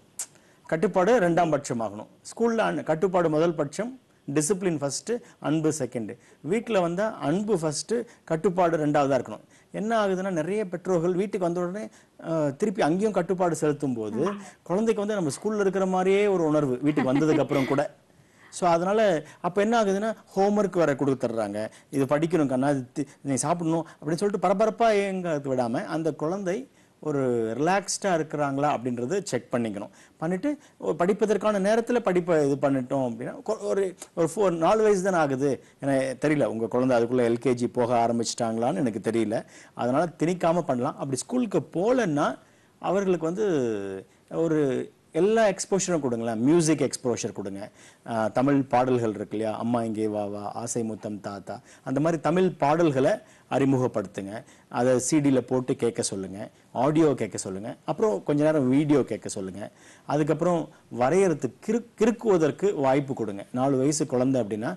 கட்டுப்பாடு ரெண்டாம் பட்சமாகணும் ஸ்கூலில் கட்டுப்பாடு முதல் பட்சம் டிசிப்ளின் ஃபஸ்ட்டு அன்பு செகண்டு வீட்டில் வந்தால் அன்பு ஃபஸ்ட்டு கட்டுப்பாடு ரெண்டாவதாக இருக்கணும் என்ன ஆகுதுன்னா நிறைய பெற்றோர்கள் வீட்டுக்கு வந்த உடனே திருப்பி அங்கேயும் கட்டுப்பாடு செலுத்தும் போது குழந்தைக்கு வந்து நம்ம ஸ்கூலில் இருக்கிற மாதிரியே ஒரு உணர்வு வீட்டுக்கு வந்ததுக்கப்புறம் கூட ஸோ அதனால் அப்போ என்ன ஆகுதுன்னா ஹோம்ஒர்க் வேறு கொடுத்துட்றாங்க இது படிக்கணும் கண்ணா இது நீ சாப்பிடணும் அப்படின்னு சொல்லிட்டு பரபரப்பாக எங்கிறது விடாமல் அந்த குழந்தை ஒரு ரிலாக்ஸ்டாக இருக்கிறாங்களா அப்படின்றது செக் பண்ணிக்கணும் பண்ணிவிட்டு படிப்பதற்கான நேரத்தில் படிப்பை இது பண்ணிட்டோம் அப்படின்னா ஒரு ஒரு ஃபோர் நாலு வயசு தானே ஆகுது எனக்கு தெரியல உங்கள் குழந்தை அதுக்குள்ளே எல்கேஜி போக ஆரம்பிச்சிட்டாங்களான்னு எனக்கு தெரியல அதனால் திணிக்காமல் பண்ணலாம் அப்படி ஸ்கூலுக்கு போகலன்னா அவர்களுக்கு வந்து ஒரு எல்லா எக்ஸ்போஷரும் கொடுங்களேன் மியூசிக் எக்ஸ்போஷர் கொடுங்க தமிழ் பாடல்கள் இருக்கு இல்லையா அம்மா இங்கே வா வா ஆசை முத்தம் தாத்தா அந்த மாதிரி தமிழ் பாடல்களை அறிமுகப்படுத்துங்க அதை சிடியில் போட்டு கேட்க சொல்லுங்கள் ஆடியோ கேட்க சொல்லுங்கள் அப்புறம் கொஞ்ச நேரம் வீடியோ கேட்க சொல்லுங்கள் அதுக்கப்புறம் வரையறதுக்கு கிரு கிறுக்குவதற்கு வாய்ப்பு கொடுங்க நாலு வயசு குழந்தை அப்படின்னா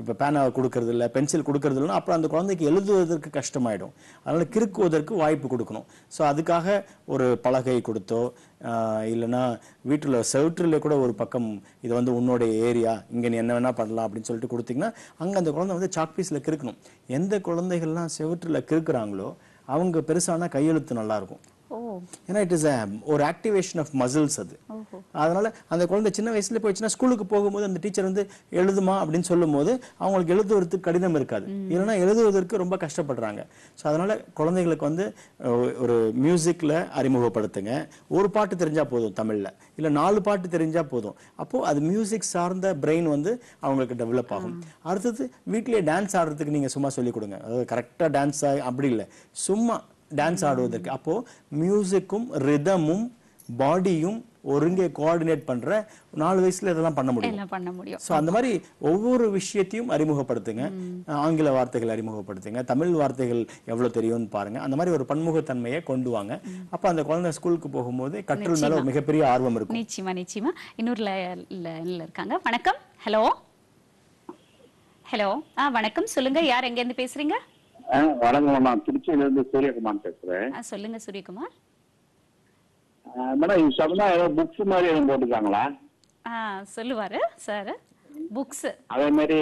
இப்போ பேனாவை கொடுக்கறது இல்லை பென்சில் கொடுக்கறது இல்லைனா அப்புறம் அந்த குழந்தைக்கு எழுதுவதற்கு கஷ்டமாயிடும் அதனால் கிறுக்குவதற்கு வாய்ப்பு கொடுக்கணும் ஸோ அதுக்காக ஒரு பலகை கொடுத்தோ இல்லைனா வீட்டில் செவற்றில் கூட ஒரு பக்கம் இது வந்து உன்னோடைய ஏரியா இங்கே நீ என்ன வேணால் பண்ணலாம் அப்படின்னு சொல்லிட்டு கொடுத்தீங்கன்னா அங்கே அந்த குழந்தை வந்து சாக்பீஸில் கிறுக்கணும் எந்த குழந்தைகள்லாம் செவற்றில் கிறுக்குறாங்க எழுதுகிறாங்களோ அவங்க பெருசானா கையெழுத்து நல்லா இருக்கும் ஏன்னா இட் இஸ் அ ஒரு ஆக்டிவேஷன் ஆஃப் மசில்ஸ் அது அதனால அந்த குழந்தை சின்ன வயசுல போயிடுச்சுன்னா ஸ்கூலுக்கு போகும்போது அந்த டீச்சர் வந்து எழுதுமா அப்படின்னு சொல்லும் போது அவங்களுக்கு எழுதுவதற்கு கடினம் இருக்காது இல்லைன்னா எழுதுவதற்கு ரொம்ப கஷ்டப்படுறாங்க ஸோ அதனால குழந்தைங்களுக்கு வந்து ஒரு மியூசிக்ல அறிமுகப்படுத்துங்க ஒரு பாட்டு தெரிஞ்சா போதும் தமிழ்ல இல்லை நாலு பாட்டு தெரிஞ்சா போதும் அப்போ அது மியூசிக் சார்ந்த பிரெயின் வந்து அவங்களுக்கு டெவலப் ஆகும் அடுத்தது வீட்லேயே டான்ஸ் ஆடுறதுக்கு நீங்கள் சும்மா சொல்லிக் கொடுங்க அதாவது கரெக்டாக டான்ஸ் ஆகி அப்படி இல்லை சும்மா டான்ஸ் ஆடுவதற்கு அப்போ மியூசிக்கும் ரிதமும் பாடியும் ஒருங்கே கோஆர்டினேட் பண்ற நாலு வயசுல இதெல்லாம் பண்ண முடியும் பண்ண முடியும் ஸோ அந்த மாதிரி ஒவ்வொரு விஷயத்தையும் அறிமுகப்படுத்துங்க ஆங்கில வார்த்தைகள் அறிமுகப்படுத்துங்க தமிழ் வார்த்தைகள் எவ்வளவு தெரியும்னு பாருங்க அந்த மாதிரி ஒரு பன்முகத்தன்மையை கொண்டு வாங்க அப்போ அந்த குழந்தை ஸ்கூலுக்கு போகும்போது கற்றல் மேல ஒரு மிகப்பெரிய ஆர்வம் இருக்கும் நிச்சயமா நிச்சயமா இன்னொருல இருக்காங்க வணக்கம் ஹலோ ஹலோ ஆ வணக்கம் சொல்லுங்க யார் எங்கேருந்து பேசுறீங்க வணக்கம் நான் திருச்சியில இருந்து சூரியகுமார் பேசுறேன் சொல்லுங்க சூரியகுமார் மேடம் இது ஏதோ புக்ஸ் மாதிரி எதுவும் போட்டுருக்காங்களா சொல்லுவாரு சார் புக்ஸ் அதே மாதிரி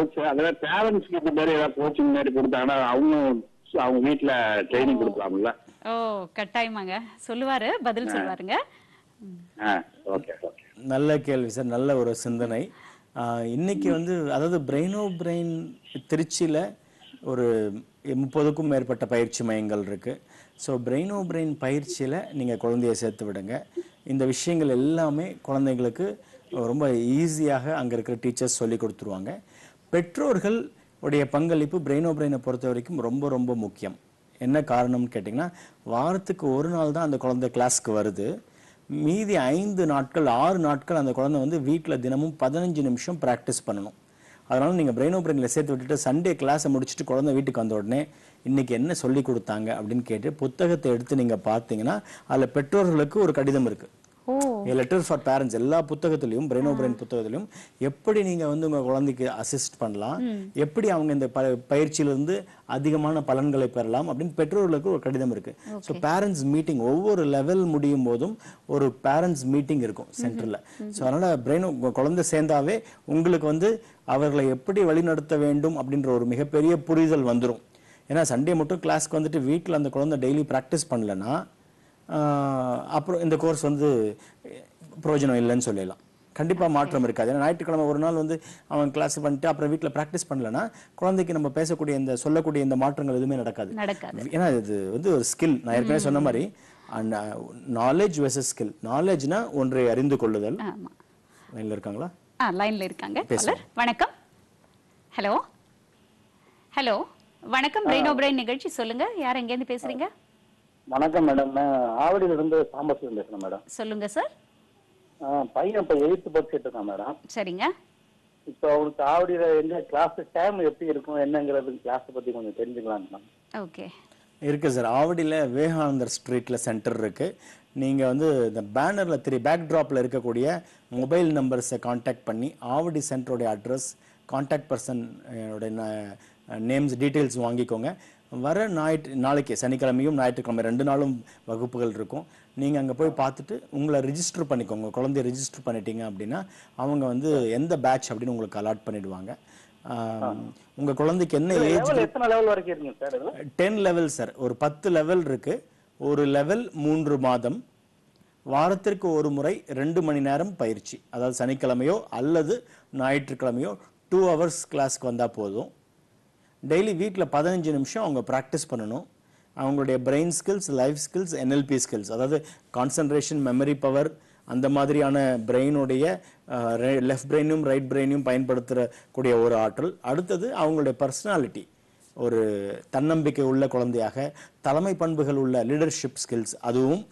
புக்ஸ் அதே மாதிரி பேரண்ட்ஸ்க்கு இந்த மாதிரி ஏதாவது கோச்சிங் மாதிரி கொடுத்தாங்கன்னா அவங்களும் அவங்க வீட்டுல ட்ரைனிங் கொடுக்கலாம்ல ஓ கட்டாயமாங்க சொல்லுவாரு பதில் சொல்லுவாருங்க நல்ல கேள்வி சார் நல்ல ஒரு சிந்தனை இன்னைக்கு வந்து அதாவது பிரெயினோ பிரெயின் திருச்சியில ஒரு முப்பதுக்கும் மேற்பட்ட பயிற்சி மையங்கள் இருக்குது ஸோ ஓ பிரெயின் oh பயிற்சியில் நீங்கள் குழந்தைய சேர்த்து விடுங்க இந்த விஷயங்கள் எல்லாமே குழந்தைங்களுக்கு ரொம்ப ஈஸியாக அங்கே இருக்கிற டீச்சர்ஸ் சொல்லி கொடுத்துருவாங்க பெற்றோர்கள் உடைய பங்களிப்பு ஓ பிரெயினை oh பொறுத்த வரைக்கும் ரொம்ப ரொம்ப முக்கியம் என்ன காரணம்னு கேட்டிங்கன்னா வாரத்துக்கு ஒரு நாள் தான் அந்த குழந்தை கிளாஸ்க்கு வருது மீதி ஐந்து நாட்கள் ஆறு நாட்கள் அந்த குழந்தை வந்து வீட்டில் தினமும் பதினஞ்சு நிமிஷம் ப்ராக்டிஸ் பண்ணணும் அதனால நீங்கள் பிரெயின் பிரெயினில் சேர்த்து விட்டுட்டு சண்டே கிளாஸை முடிச்சுட்டு குழந்தை வீட்டுக்கு வந்த உடனே இன்றைக்கி என்ன சொல்லி கொடுத்தாங்க அப்படின்னு கேட்டு புத்தகத்தை எடுத்து நீங்கள் பார்த்தீங்கன்னா அதில் பெற்றோர்களுக்கு ஒரு கடிதம் இருக்குது லெட்டர்ஸ் ஃபார் பேரண்ட்ஸ் எல்லா புத்தகத்திலையும் பிரெயினோ பிரெயின் புத்தகத்திலையும் எப்படி நீங்கள் வந்து உங்கள் குழந்தைக்கு அசிஸ்ட் பண்ணலாம் எப்படி அவங்க இந்த ப பயிற்சியிலிருந்து அதிகமான பலன்களை பெறலாம் அப்படின்னு பெற்றோர்களுக்கு ஒரு கடிதம் இருக்கு ஸோ பேரண்ட்ஸ் மீட்டிங் ஒவ்வொரு லெவல் முடியும் போதும் ஒரு பேரண்ட்ஸ் மீட்டிங் இருக்கும் சென்டரில் ஸோ அதனால் உங்கள் குழந்தை சேர்ந்தாவே உங்களுக்கு வந்து அவர்களை எப்படி வழிநடத்த வேண்டும் அப்படின்ற ஒரு மிகப்பெரிய புரிதல் வந்துடும் ஏன்னா சண்டே மட்டும் கிளாஸ்க்கு வந்துட்டு வீட்டில் அந்த குழந்தை டெய்லி ப்ராக்டிஸ் பண்ணலன்னா அப்புறம் இந்த கோர்ஸ் வந்து பிரயோஜனம் இல்லைன்னு சொல்லிடலாம் கண்டிப்பாக மாற்றம் இருக்காது ஏன்னா ஞாயிற்றுக்கிழமை ஒரு நாள் வந்து அவன் கிளாஸ் பண்ணிட்டு அப்புறம் வீட்டில் ப்ராக்டிஸ் பண்ணலன்னா குழந்தைக்கு நம்ம பேசக்கூடிய இந்த சொல்லக்கூடிய இந்த மாற்றங்கள் எதுவுமே நடக்காது ஏன்னா இது வந்து ஒரு ஸ்கில் நான் ஏற்கனவே சொன்ன மாதிரி அண்ட் நாலேஜ் வெர்சஸ் ஸ்கில் நாலேஜ்னா ஒன்றை அறிந்து கொள்ளுதல் லைனில் இருக்காங்களா ஆ லைனில் இருக்காங்க வணக்கம் ஹலோ ஹலோ வணக்கம் பிரெயின் ஓ பிரெயின் நிகழ்ச்சி சொல்லுங்க யார் எங்கேருந்து பேசுறீங்க வணக்கம் மேடம் நான் ஆவடியில இருந்து சாம்பசிவன் பேசுறேன் மேடம் சொல்லுங்க சார் பையன் இப்ப எயித்து படிச்சுட்டு இருக்கான் மேடம் சரிங்க இப்போ அவனுக்கு ஆவடியில என்ன கிளாஸ் டைம் எப்படி இருக்கும் என்னங்கிறது கிளாஸ் பத்தி கொஞ்சம் தெரிஞ்சுக்கலாம் ஓகே இருக்கு சார் ஆவடியில் விவேகானந்தர் ஸ்ட்ரீட்ல சென்டர் இருக்கு நீங்கள் வந்து இந்த பேனரில் திரி பேக் டிராப்ல இருக்கக்கூடிய மொபைல் நம்பர்ஸை காண்டாக்ட் பண்ணி ஆவடி சென்டருடைய அட்ரஸ் காண்டாக்ட் பர்சனோட நேம்ஸ் டீட்டெயில்ஸ் வாங்கிக்கோங்க வர ஞாயிற்று நாளைக்கு சனிக்கிழமையும் ஞாயிற்றுக்கிழமை ரெண்டு நாளும் வகுப்புகள் இருக்கும் நீங்கள் அங்கே போய் பார்த்துட்டு உங்களை ரிஜிஸ்டர் பண்ணிக்கோங்க குழந்தைய ரிஜிஸ்டர் பண்ணிட்டீங்க அப்படின்னா அவங்க வந்து எந்த பேட்ச் அப்படின்னு உங்களுக்கு அலாட் பண்ணிடுவாங்க உங்கள் குழந்தைக்கு என்ன ஏஜ் டென் லெவல் சார் ஒரு பத்து லெவல் இருக்கு ஒரு லெவல் மூன்று மாதம் வாரத்திற்கு ஒரு முறை ரெண்டு மணி நேரம் பயிற்சி அதாவது சனிக்கிழமையோ அல்லது ஞாயிற்றுக்கிழமையோ டூ ஹவர்ஸ் கிளாஸ்க்கு வந்தால் போதும் டெய்லி வீட்டில் பதினஞ்சு நிமிஷம் அவங்க ப்ராக்டிஸ் பண்ணணும் அவங்களுடைய brain skills life skills NLP skills அதாவது கான்சன்ட்ரேஷன் மெமரி பவர் அந்த மாதிரியான பிரெயினுடைய லெஃப்ட் பிரெயினும் ரைட் பிரெயினும் பயன்படுத்துகிறக்கூடிய ஒரு ஆற்றல் அடுத்தது அவங்களுடைய பர்சனாலிட்டி ஒரு தன்னம்பிக்கை உள்ள குழந்தையாக தலைமை பண்புகள் உள்ள லீடர்ஷிப் ஸ்கில்ஸ் அதுவும்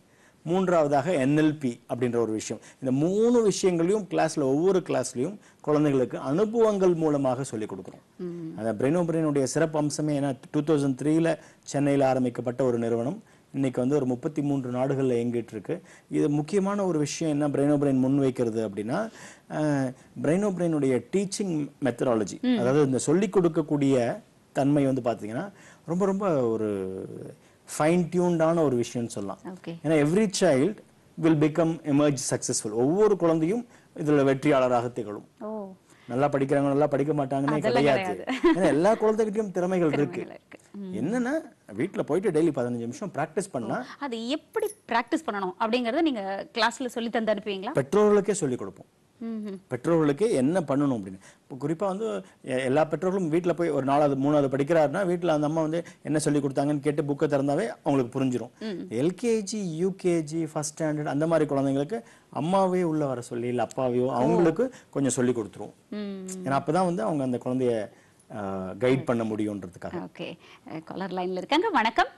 மூன்றாவதாக என்எல்பி அப்படின்ற ஒரு விஷயம் இந்த மூணு விஷயங்களையும் கிளாஸ்ல ஒவ்வொரு கிளாஸ்லையும் குழந்தைகளுக்கு அனுபவங்கள் மூலமாக சொல்லிக் கொடுக்குறோம் அந்த பிரெயினோ பிரெயினுடைய சிறப்பு அம்சமே ஏன்னா டூ தௌசண்ட் த்ரீல சென்னையில் ஆரம்பிக்கப்பட்ட ஒரு நிறுவனம் இன்னைக்கு வந்து ஒரு முப்பத்தி மூன்று நாடுகளில் இயங்கிட்டு இருக்கு இது முக்கியமான ஒரு விஷயம் என்ன பிரெயினோ பிரெயின் முன் வைக்கிறது அப்படின்னா பிரெயினோ பிரெயினுடைய டீச்சிங் மெத்தடாலஜி அதாவது இந்த சொல்லிக் கொடுக்கக்கூடிய தன்மை வந்து பார்த்தீங்கன்னா ரொம்ப ரொம்ப ஒரு ஃபைன் டியூன்டான ஒரு விஷயம்னு சொல்லலாம் ஏன்னா every child will become emerge successful ஒவ்வொரு குழந்தையும் இதில் வெற்றியாளராக திகழும் நல்லா படிக்கிறாங்க நல்லா படிக்க மாட்டாங்கன்னே கிடையாது ஏன்னா எல்லா குழந்தைகிட்டையும் திறமைகள் இருக்கு என்னன்னா வீட்டில் போயிட்டு டெய்லி பதினஞ்சு நிமிஷம் ப்ராக்டிஸ் பண்ணா அது எப்படி ப்ராக்டிஸ் பண்ணணும் அப்படிங்கறத நீங்க கிளாஸ்ல சொல்லி தந்து அனுப்புவீங்களா பெற்றோர்களுக்கே சொல்லி கொடுப்போம் பெற்றோர்களுக்கு என்ன பண்ணணும் அப்படின்னு இப்போ குறிப்பாக வந்து எல்லா பெற்றோர்களும் வீட்டில் போய் ஒரு நாலாவது மூணாவது படிக்கிறாருன்னா வீட்டில் அந்த அம்மா வந்து என்ன சொல்லி கொடுத்தாங்கன்னு கேட்டு புக்கை திறந்தாவே அவங்களுக்கு புரிஞ்சிடும் எல்கேஜி யூகேஜி ஃபஸ்ட் ஸ்டாண்டர்ட் அந்த மாதிரி குழந்தைங்களுக்கு அம்மாவே உள்ள வர சொல்லி இல்லை அப்பாவையோ அவங்களுக்கு கொஞ்சம் சொல்லி கொடுத்துருவோம் ஏன்னா அப்போ வந்து அவங்க அந்த குழந்தைய கைட் பண்ண முடியும்ன்றதுக்காக ஓகே கலர் லைனில் இருக்காங்க வணக்கம்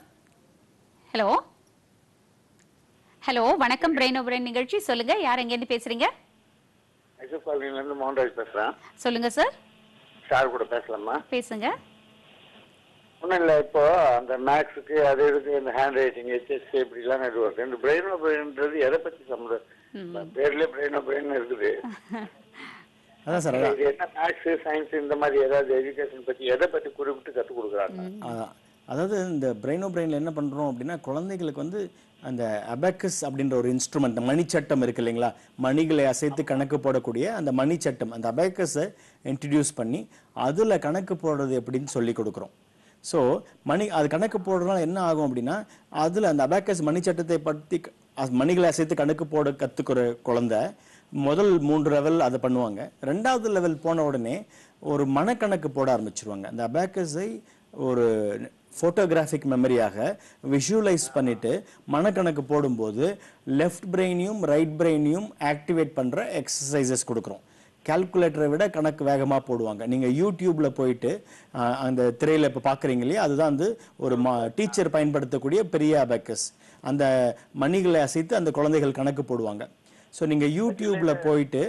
ஹலோ ஹலோ வணக்கம் பிரெயின் ஓ பிரெயின் நிகழ்ச்சி சொல்லுங்க யார் எங்கேருந்து பேசுறீங்க மைசூர் காலனிலேருந்து மோகன்ராஜ் பேசுகிறேன் சொல்லுங்க சார் சார் கூட பேசலாமா பேசுங்க ஒன்றும் இல்லை இப்போ அந்த மேக்ஸுக்கு அது இதுக்கு இந்த ஹேண்ட் ரைட்டிங் ஹெச்எஸ்சி இப்படிலாம் இது ஒர்க் இந்த பிரெயினோ பிரெயின்றது எதை பற்றி சம்மந்தம் பேர்லேயே பிரெயினோ பிரெயின் இருக்குது அதான் சார் என்ன மேக்ஸு சயின்ஸ் இந்த மாதிரி ஏதாவது எஜுகேஷன் பத்தி எதை பத்தி குறிப்பிட்டு கற்றுக் கொடுக்குறாங்க அதாவது இந்த பிரெயினோ பிரெயினில் என்ன பண்ணுறோம் அப்படின்னா குழந்தைகளுக்கு வந்து அந்த அபேக்கஸ் அப்படின்ற ஒரு இன்ஸ்ட்ருமெண்ட் மணிச்சட்டம் இருக்குது இல்லைங்களா மணிகளை அசைத்து கணக்கு போடக்கூடிய அந்த மணிச்சட்டம் அந்த அபேக்கஸை இன்ட்ரடியூஸ் பண்ணி அதில் கணக்கு போடுறது எப்படின்னு சொல்லி கொடுக்குறோம் ஸோ மணி அது கணக்கு போடுறதுனால என்ன ஆகும் அப்படின்னா அதில் அந்த அபேக்கஸ் மணிச்சட்டத்தை பற்றி மணிகளை அசைத்து கணக்கு போட கற்றுக்கிற குழந்த முதல் மூன்று லெவல் அதை பண்ணுவாங்க ரெண்டாவது லெவல் போன உடனே ஒரு மனக்கணக்கு போட ஆரம்பிச்சிருவாங்க அந்த அபேக்கஸை ஒரு ஃபோட்டோகிராஃபிக் மெமரியாக விஷுவலைஸ் பண்ணிவிட்டு மனக்கணக்கு போடும்போது லெஃப்ட் பிரெயினையும் ரைட் பிரெயினையும் ஆக்டிவேட் பண்ணுற exercises கொடுக்குறோம் கால்குலேட்டரை விட கணக்கு வேகமாக போடுவாங்க நீங்கள் YouTubeல போயிட்டு அந்த திரையில் இப்போ பார்க்குறீங்க அதுதான் வந்து ஒரு மா டீச்சர் பயன்படுத்தக்கூடிய பெரிய அபேக்கஸ் அந்த மணிகளை அசைத்து அந்த குழந்தைகள் கணக்கு போடுவாங்க ஸோ நீங்கள் யூடியூப்பில் போயிட்டு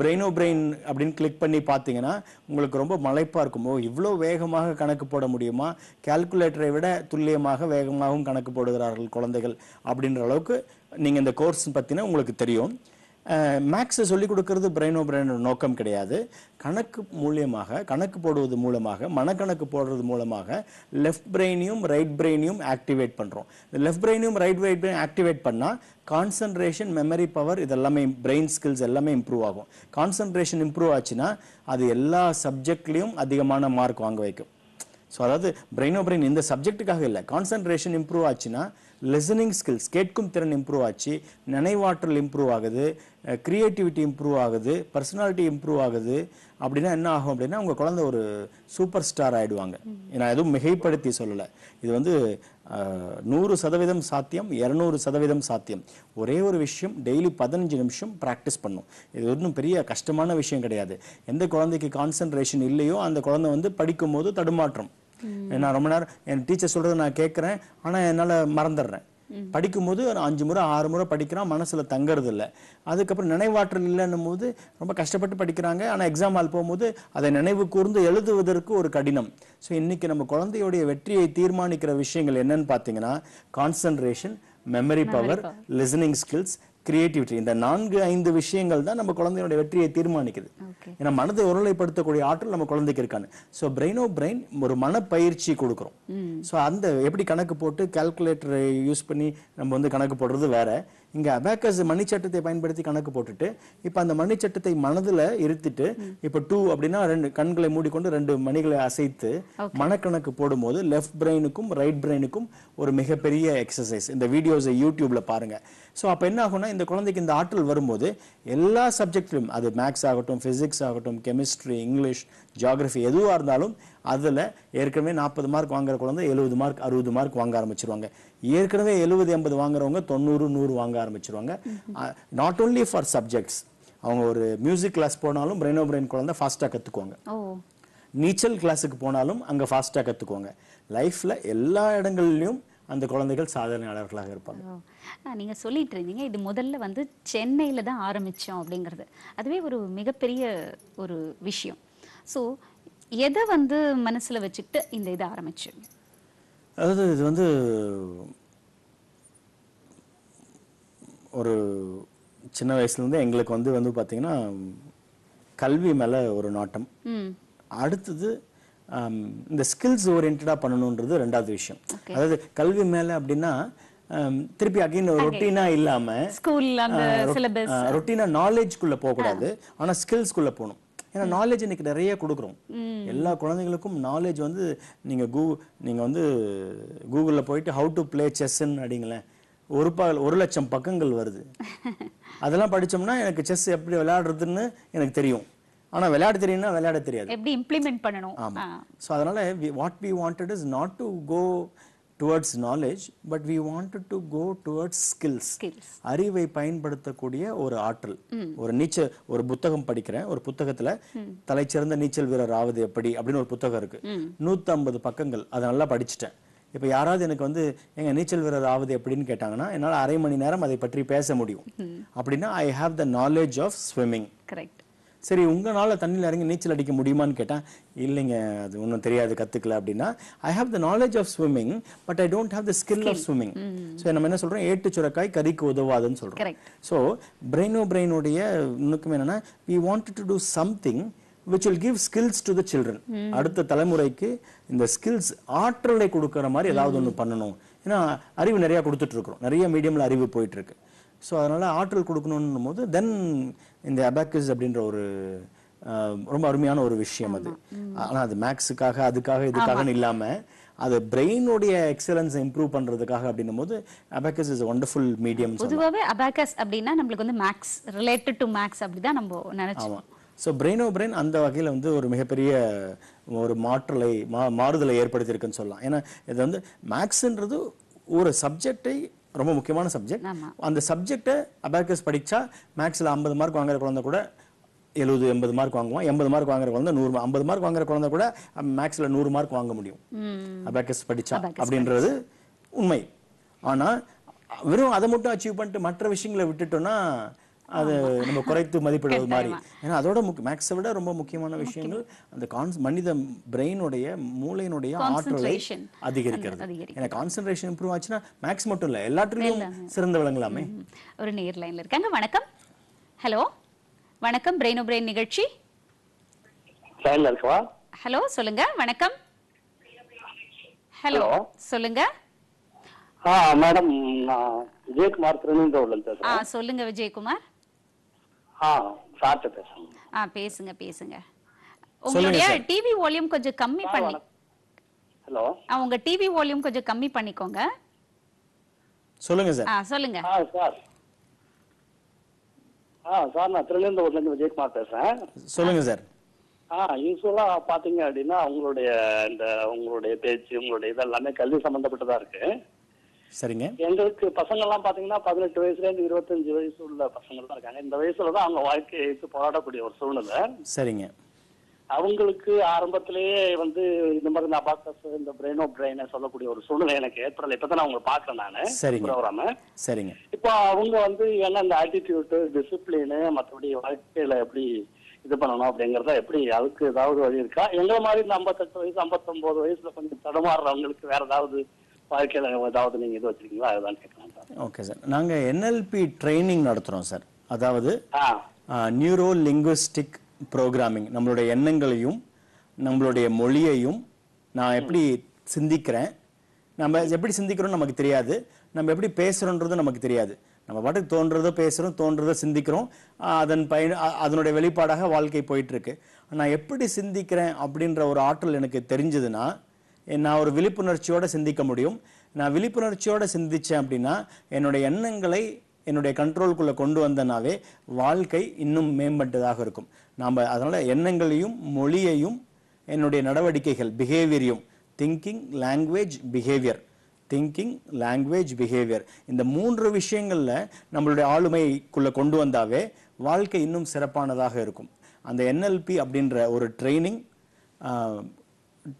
பிரெயினோ பிரெயின் oh அப்படின்னு கிளிக் பண்ணி பார்த்தீங்கன்னா உங்களுக்கு ரொம்ப மலைப்பாக இருக்குமோ இவ்வளோ வேகமாக கணக்கு போட முடியுமா கால்குலேட்டரை விட துல்லியமாக வேகமாகவும் கணக்கு போடுகிறார்கள் குழந்தைகள் அப்படின்ற அளவுக்கு நீங்கள் இந்த கோர்ஸ் பற்றினா உங்களுக்கு தெரியும் மேக்ஸை சொல்லிக் கொடுக்கறது பிரெயினோ பிரெயினோ நோக்கம் கிடையாது கணக்கு மூலியமாக கணக்கு போடுவது மூலமாக மனக்கணக்கு போடுறது மூலமாக லெஃப்ட் பிரெயினையும் ரைட் பிரெயினையும் ஆக்டிவேட் பண்ணுறோம் இந்த லெஃப்ட் பிரெயினையும் ரைட் ரைட் பிரெயின் ஆக்டிவேட் பண்ணால் கான்சன்ட்ரேஷன் மெமரி பவர் இதெல்லாமே பிரெயின் ஸ்கில்ஸ் எல்லாமே இம்ப்ரூவ் ஆகும் கான்சன்ட்ரேஷன் இம்ப்ரூவ் ஆச்சுன்னா அது எல்லா சப்ஜெக்ட்லேயும் அதிகமான மார்க் வாங்க வைக்கும் ஸோ அதாவது பிரெயினோ பிரெயின் இந்த சப்ஜெக்ட்டுக்காக இல்லை கான்சன்ட்ரேஷன் இம்ப்ரூவ் ஆச்சுன்னா லிசனிங் ஸ்கில்ஸ் கேட்கும் திறன் இம்ப்ரூவ் ஆச்சு நினைவாற்றல் இம்ப்ரூவ் ஆகுது க்ரியேட்டிவிட்டி இம்ப்ரூவ் ஆகுது பர்சனாலிட்டி இம்ப்ரூவ் ஆகுது அப்படின்னா என்ன ஆகும் அப்படின்னா உங்கள் குழந்தை ஒரு சூப்பர் ஸ்டார் ஆகிடுவாங்க நான் எதுவும் மிகைப்படுத்தி சொல்லலை இது வந்து நூறு சதவீதம் சாத்தியம் இரநூறு சதவீதம் சாத்தியம் ஒரே ஒரு விஷயம் டெய்லி பதினஞ்சு நிமிஷம் ப்ராக்டிஸ் பண்ணும் இது ஒன்றும் பெரிய கஷ்டமான விஷயம் கிடையாது எந்த குழந்தைக்கு கான்சன்ட்ரேஷன் இல்லையோ அந்த குழந்தை வந்து படிக்கும்போது தடுமாற்றம் நான் ரொம்ப நேரம் என் டீச்சர் சொல்றதை நான் கேட்குறேன் ஆனால் என்னால் மறந்துடுறேன் படிக்கும்போது அஞ்சு முறை ஆறு முறை படிக்கிறான் மனசில் தங்கறது இல்லை அதுக்கப்புறம் நினைவாற்றல் இல்லைன்னும் போது ரொம்ப கஷ்டப்பட்டு படிக்கிறாங்க ஆனால் எக்ஸாம் ஹால் போகும்போது அதை நினைவு கூர்ந்து எழுதுவதற்கு ஒரு கடினம் ஸோ இன்னைக்கு நம்ம குழந்தையுடைய வெற்றியை தீர்மானிக்கிற விஷயங்கள் என்னன்னு பார்த்தீங்கன்னா concentration memory power listening skills creativity இந்த நான்கு ஐந்து விஷயங்கள் தான் நம்ம குழந்தையோட வெற்றியை தீர்மானிக்குது ஏன்னா மனதை ஒருநிலைப்படுத்தக்கூடிய ஆற்றல் நம்ம குழந்தைக்கு இருக்கான்னு ஸோ பிரெயினோ பிரெயின் ஒரு மனப்பயிற்சி கொடுக்குறோம் ஸோ அந்த எப்படி கணக்கு போட்டு கால்குலேட்டரை யூஸ் பண்ணி நம்ம வந்து கணக்கு போடுறது வேற இங்கே அபேக்கஸ் மணிச்சட்டத்தை பயன்படுத்தி கணக்கு போட்டுட்டு இப்போ அந்த மணிச்சட்டத்தை மனதில் இருத்திட்டு இப்போ டூ அப்படின்னா ரெண்டு கண்களை மூடிக்கொண்டு ரெண்டு மணிகளை அசைத்து மனக்கணக்கு போடும்போது லெஃப்ட் பிரெயினுக்கும் ரைட் பிரெயினுக்கும் ஒரு மிகப்பெரிய எக்ஸசைஸ் இந்த வீடியோஸை யூடியூப்ல பாருங்க ஸோ அப்போ என்ன ஆகும்னா இந்த குழந்தைக்கு இந்த ஆற்றல் வரும்போது எல்லா சப்ஜெக்ட்லையும் அது மேக்ஸ் ஆகட்டும் ஃபிசிக்ஸ் ஆகட்டும் கெமிஸ்ட்ரி இங்கிலீஷ் ஜியாகிரஃபி எதுவாக இருந்தாலும் அதில் ஏற்கனவே நாற்பது மார்க் வாங்குற குழந்தை எழுபது மார்க் அறுபது மார்க் வாங்க ஆரம்பிச்சிருவாங்க ஏற்கனவே எழுபது எண்பது வாங்குறவங்க தொண்ணூறு நூறு வாங்க ஆரம்பிச்சிருவாங்க நாட் ஓன்லி ஃபார் சப்ஜெக்ட்ஸ் அவங்க ஒரு மியூசிக் கிளாஸ் போனாலும் பிரெயினோ பிரெயின் குழந்தை ஃபாஸ்ட்டாக கற்றுக்குவாங்க நீச்சல் கிளாஸுக்கு போனாலும் அங்கே ஃபாஸ்ட்டாக கற்றுக்குவாங்க லைஃப்பில் எல்லா இடங்கள்லையும் அந்த குழந்தைகள் சாதனையாளர்களாக இருப்பாங்க நீங்கள் சொல்லிட்டு இருந்தீங்க இது முதல்ல வந்து சென்னையில் தான் ஆரம்பித்தோம் அப்படிங்கிறது அதுவே ஒரு மிகப்பெரிய ஒரு விஷயம் ஸோ எதை வந்து மனசில் வச்சுக்கிட்டு இந்த இதை ஆரம்பிச்சு அதாவது இது வந்து ஒரு சின்ன வயசுலேருந்து எங்களுக்கு வந்து வந்து பார்த்தீங்கன்னா கல்வி மேலே ஒரு நாட்டம் அடுத்தது இந்த ஸ்கில்ஸ் ஓரியன்டாக பண்ணணுன்றது ரெண்டாவது விஷயம் அதாவது கல்வி மேலே அப்படின்னா திருப்பி அகைன் ரொட்டீனா இல்லாமல் ரொட்டீனா நாலேஜ்குள்ளே போகக்கூடாது ஆனால் ஸ்கில்ஸ்குள்ளே போகணும் ஏன்னா நாலேஜ் இன்னைக்கு நிறைய கொடுக்குறோம் எல்லா குழந்தைங்களுக்கும் நாலேஜ் வந்து நீங்க கூ நீங்க வந்து கூகுளில் போயிட்டு ஹவு டு பிளே செஸ்ன்னு அடிங்களேன் ஒரு பா ஒரு லட்சம் பக்கங்கள் வருது அதெல்லாம் படித்தோம்னா எனக்கு செஸ் எப்படி விளையாடுறதுன்னு எனக்கு தெரியும் ஆனால் விளையாட தெரியும்னா விளையாட தெரியாது எப்படி இம்ப்ளிமெண்ட் பண்ணணும் ஆமாம் ஸோ அதனால் what we wanted is not to go towards knowledge but we wanted to go towards skills அறிவை பயன்படுத்தக்கூடிய ஒரு ஆற்றல் ஒரு நீச்சல் ஒரு புத்தகம் படிக்கிறேன் ஒரு புத்தகத்துல தலைச்சிறந்த நீச்சல் வீரர் ஆவது எப்படி அப்படின்னு ஒரு புத்தகம் இருக்கு நூத்தி ஐம்பது பக்கங்கள் அதை நல்லா படிச்சுட்டேன் இப்போ யாராவது எனக்கு வந்து எங்க நீச்சல் வீரர் ஆவது எப்படின்னு கேட்டாங்கன்னா என்னால் அரை மணி நேரம் அதை பற்றி பேச முடியும் அப்படின்னா I have the knowledge of swimming correct சரி உங்களால் தண்ணியில் இறங்கி நீச்சல் அடிக்க முடியுமான்னு கேட்டால் இல்லைங்க அது ஒன்றும் தெரியாது கற்றுக்கல அப்படின்னா I have the knowledge of swimming but I don't have the skill of swimming so நம்ம என்ன சொல்கிறோம் ஏட்டு சுரக்காய் கறிக்கு உதவாதுன்னு சொல்கிறோம் ஸோ பிரெயினோ பிரெயினுடைய இன்னுக்கும் என்னென்னா we want to do something which will give skills to the children அடுத்த தலைமுறைக்கு இந்த ஸ்கில்ஸ் ஆற்றலை கொடுக்குற மாதிரி ஏதாவது ஒன்று பண்ணணும் ஏன்னா அறிவு நிறையா கொடுத்துட்ருக்குறோம் நிறைய மீடியமில் அறிவு போயிட்டுருக்கு ஸோ அதனால் ஆற்றல் கொடுக்கணுன்னும் போது தென் இந்த அபாக்கஸ் அப்படின்ற ஒரு ரொம்ப அருமையான ஒரு விஷயம் அது ஆனால் அது மேக்ஸுக்காக அதுக்காக இதுக்காகன்னு இல்லாமல் அது பிரெயினுடைய எக்ஸலன்ஸை இம்ப்ரூவ் பண்ணுறதுக்காக அப்படின்னும் போது அபாக்கஸ் இஸ் ஒண்டர்ஃபுல் மீடியம் பொதுவாகவே அபாக்கஸ் அப்படின்னா நம்மளுக்கு வந்து மேக்ஸ் ரிலேட்டட் டு மேக்ஸ் அப்படி தான் நம்ம நினைச்சோம் ஸோ பிரெயினோ பிரெயின் அந்த வகையில் வந்து ஒரு மிகப்பெரிய ஒரு மாற்றலை மா மாறுதலை ஏற்படுத்தியிருக்குன்னு சொல்லலாம் ஏன்னா இது வந்து மேக்ஸுன்றது ஒரு சப்ஜெக்டை ரொம்ப முக்கியமான சப்ஜெக்ட் அந்த சப்ஜெக்டை அபாக்கஸ் படிச்சா மேக்ஸில் ஐம்பது மார்க் வாங்குற குழந்தை கூட எழுபது எண்பது மார்க் வாங்குவோம் எண்பது மார்க் வாங்குற குழந்தை நூறு ஐம்பது மார்க் வாங்குற குழந்தை கூட மேக்ஸில் நூறு மார்க் வாங்க முடியும் அபாக்கஸ் படிச்சா அப்படின்றது உண்மை ஆனால் வெறும் அதை மட்டும் அச்சீவ் பண்ணிட்டு மற்ற விஷயங்களை விட்டுட்டோம்னா அது நம்ம குறைத்து மதிப்பிடுறது மாதிரி ஏன்னா அதோட முக்கிய மேக்ஸை விட ரொம்ப முக்கியமான விஷயங்கள் அந்த கான்ஸ் மனித பிரெயினுடைய மூளையினுடைய ஆற்றலை அதிகரிக்கிறது ஏன்னா கான்சென்ட்ரேஷன் இம்ப்ரூவ் ஆச்சுன்னா மேக்ஸ் மட்டும் இல்லை எல்லாத்துலேயும் சிறந்த விளங்கலாமே ஒரு நேர் லைனில் இருக்காங்க வணக்கம் ஹலோ வணக்கம் பிரெயின் பிரெயின் நிகழ்ச்சி ஹலோ சொல்லுங்க வணக்கம் ஹலோ சொல்லுங்க மேடம் விஜயகுமார் திருநெல்வேலி சொல்லுங்க விஜயகுமார் ஆ பேசுங்க பேசுங்க உங்களுடைய டிவி வால்யூம் கொஞ்சம் கம்மி பண்ணி ஹலோ உங்க டிவி வால்யூம் கொஞ்சம் கம்மி பண்ணிக்கோங்க சொல்லுங்க சார் ஆ சொல்லுங்க ஆ சார் ஆ சார் நான் திருநெல்வேலி இருந்து விஜயகுமார் பேசுறேன் சொல்லுங்க சார் ஆ யூஸ்வலா பாத்தீங்க அப்படின்னா உங்களுடைய இந்த உங்களுடைய பேச்சு உங்களுடைய இதெல்லாமே கல்வி சம்பந்தப்பட்டதா இருக்கு சரிங்க எங்களுக்கு பசங்க எல்லாம் பாத்தீங்கன்னா பதினெட்டு வயசுல இருந்து இருபத்தஞ்சு வயசு உள்ள பசங்க தான் இருக்காங்க இந்த வயசுல தான் அவங்க வாழ்க்கையை போராடக்கூடிய ஒரு சூழ்நிலை சரிங்க அவங்களுக்கு ஆரம்பத்திலேயே வந்து இந்த மாதிரி நான் பார்க்க இந்த பிரெயினோ பிரெயினை சொல்லக்கூடிய ஒரு சூழ்நிலை எனக்கு ஏற்படல இப்பதான் நான் உங்களை பார்க்கல நான் சரிங்க ப்ரோக்ராம சரிங்க இப்போ அவங்க வந்து என்ன இந்த ஆட்டிடியூட் டிசிப்ளின் மற்றபடி வாழ்க்கையில எப்படி இது பண்ணணும் அப்படிங்கறத எப்படி அதுக்கு ஏதாவது வழி இருக்கா எங்களை மாதிரி இந்த ஐம்பத்தெட்டு வயசு ஐம்பத்தொன்பது வயசுல கொஞ்சம் தடமாறுறவங்களுக்கு வேற ஏதாவது வாழ்க்கையில் ஏதாவது நீங்கள் இது வச்சிருக்கீங்களா அதுதான் கேட்கலாம் சார் ஓகே சார் நாங்கள் என்எல்பி ட்ரைனிங் நடத்துகிறோம் சார் அதாவது நியூரோ லிங்குவிஸ்டிக் ப்ரோக்ராமிங் நம்மளுடைய எண்ணங்களையும் நம்மளுடைய மொழியையும் நான் எப்படி சிந்திக்கிறேன் நம்ம எப்படி சிந்திக்கிறோம்னு நமக்கு தெரியாது நம்ம எப்படி பேசுகிறோன்றது நமக்கு தெரியாது நம்ம பாட்டுக்கு தோன்றதோ பேசுகிறோம் தோன்றதோ சிந்திக்கிறோம் அதன் பயன் அதனுடைய வெளிப்பாடாக வாழ்க்கை போயிட்டுருக்கு நான் எப்படி சிந்திக்கிறேன் அப்படின்ற ஒரு ஆற்றல் எனக்கு தெரிஞ்சதுன்னா நான் ஒரு விழிப்புணர்ச்சியோடு சிந்திக்க முடியும் நான் விழிப்புணர்ச்சியோடு சிந்தித்தேன் அப்படின்னா என்னுடைய எண்ணங்களை என்னுடைய கண்ட்ரோல்குள்ளே கொண்டு வந்தனாவே வாழ்க்கை இன்னும் மேம்பட்டதாக இருக்கும் நாம் அதனால் எண்ணங்களையும் மொழியையும் என்னுடைய நடவடிக்கைகள் பிஹேவியரையும் thinking language behaviour thinking language behaviour இந்த மூன்று விஷயங்களில் நம்மளுடைய ஆளுமைக்குள்ளே கொண்டு வந்தாவே வாழ்க்கை இன்னும் சிறப்பானதாக இருக்கும் அந்த என்எல்பி அப்படின்ற ஒரு ட்ரைனிங்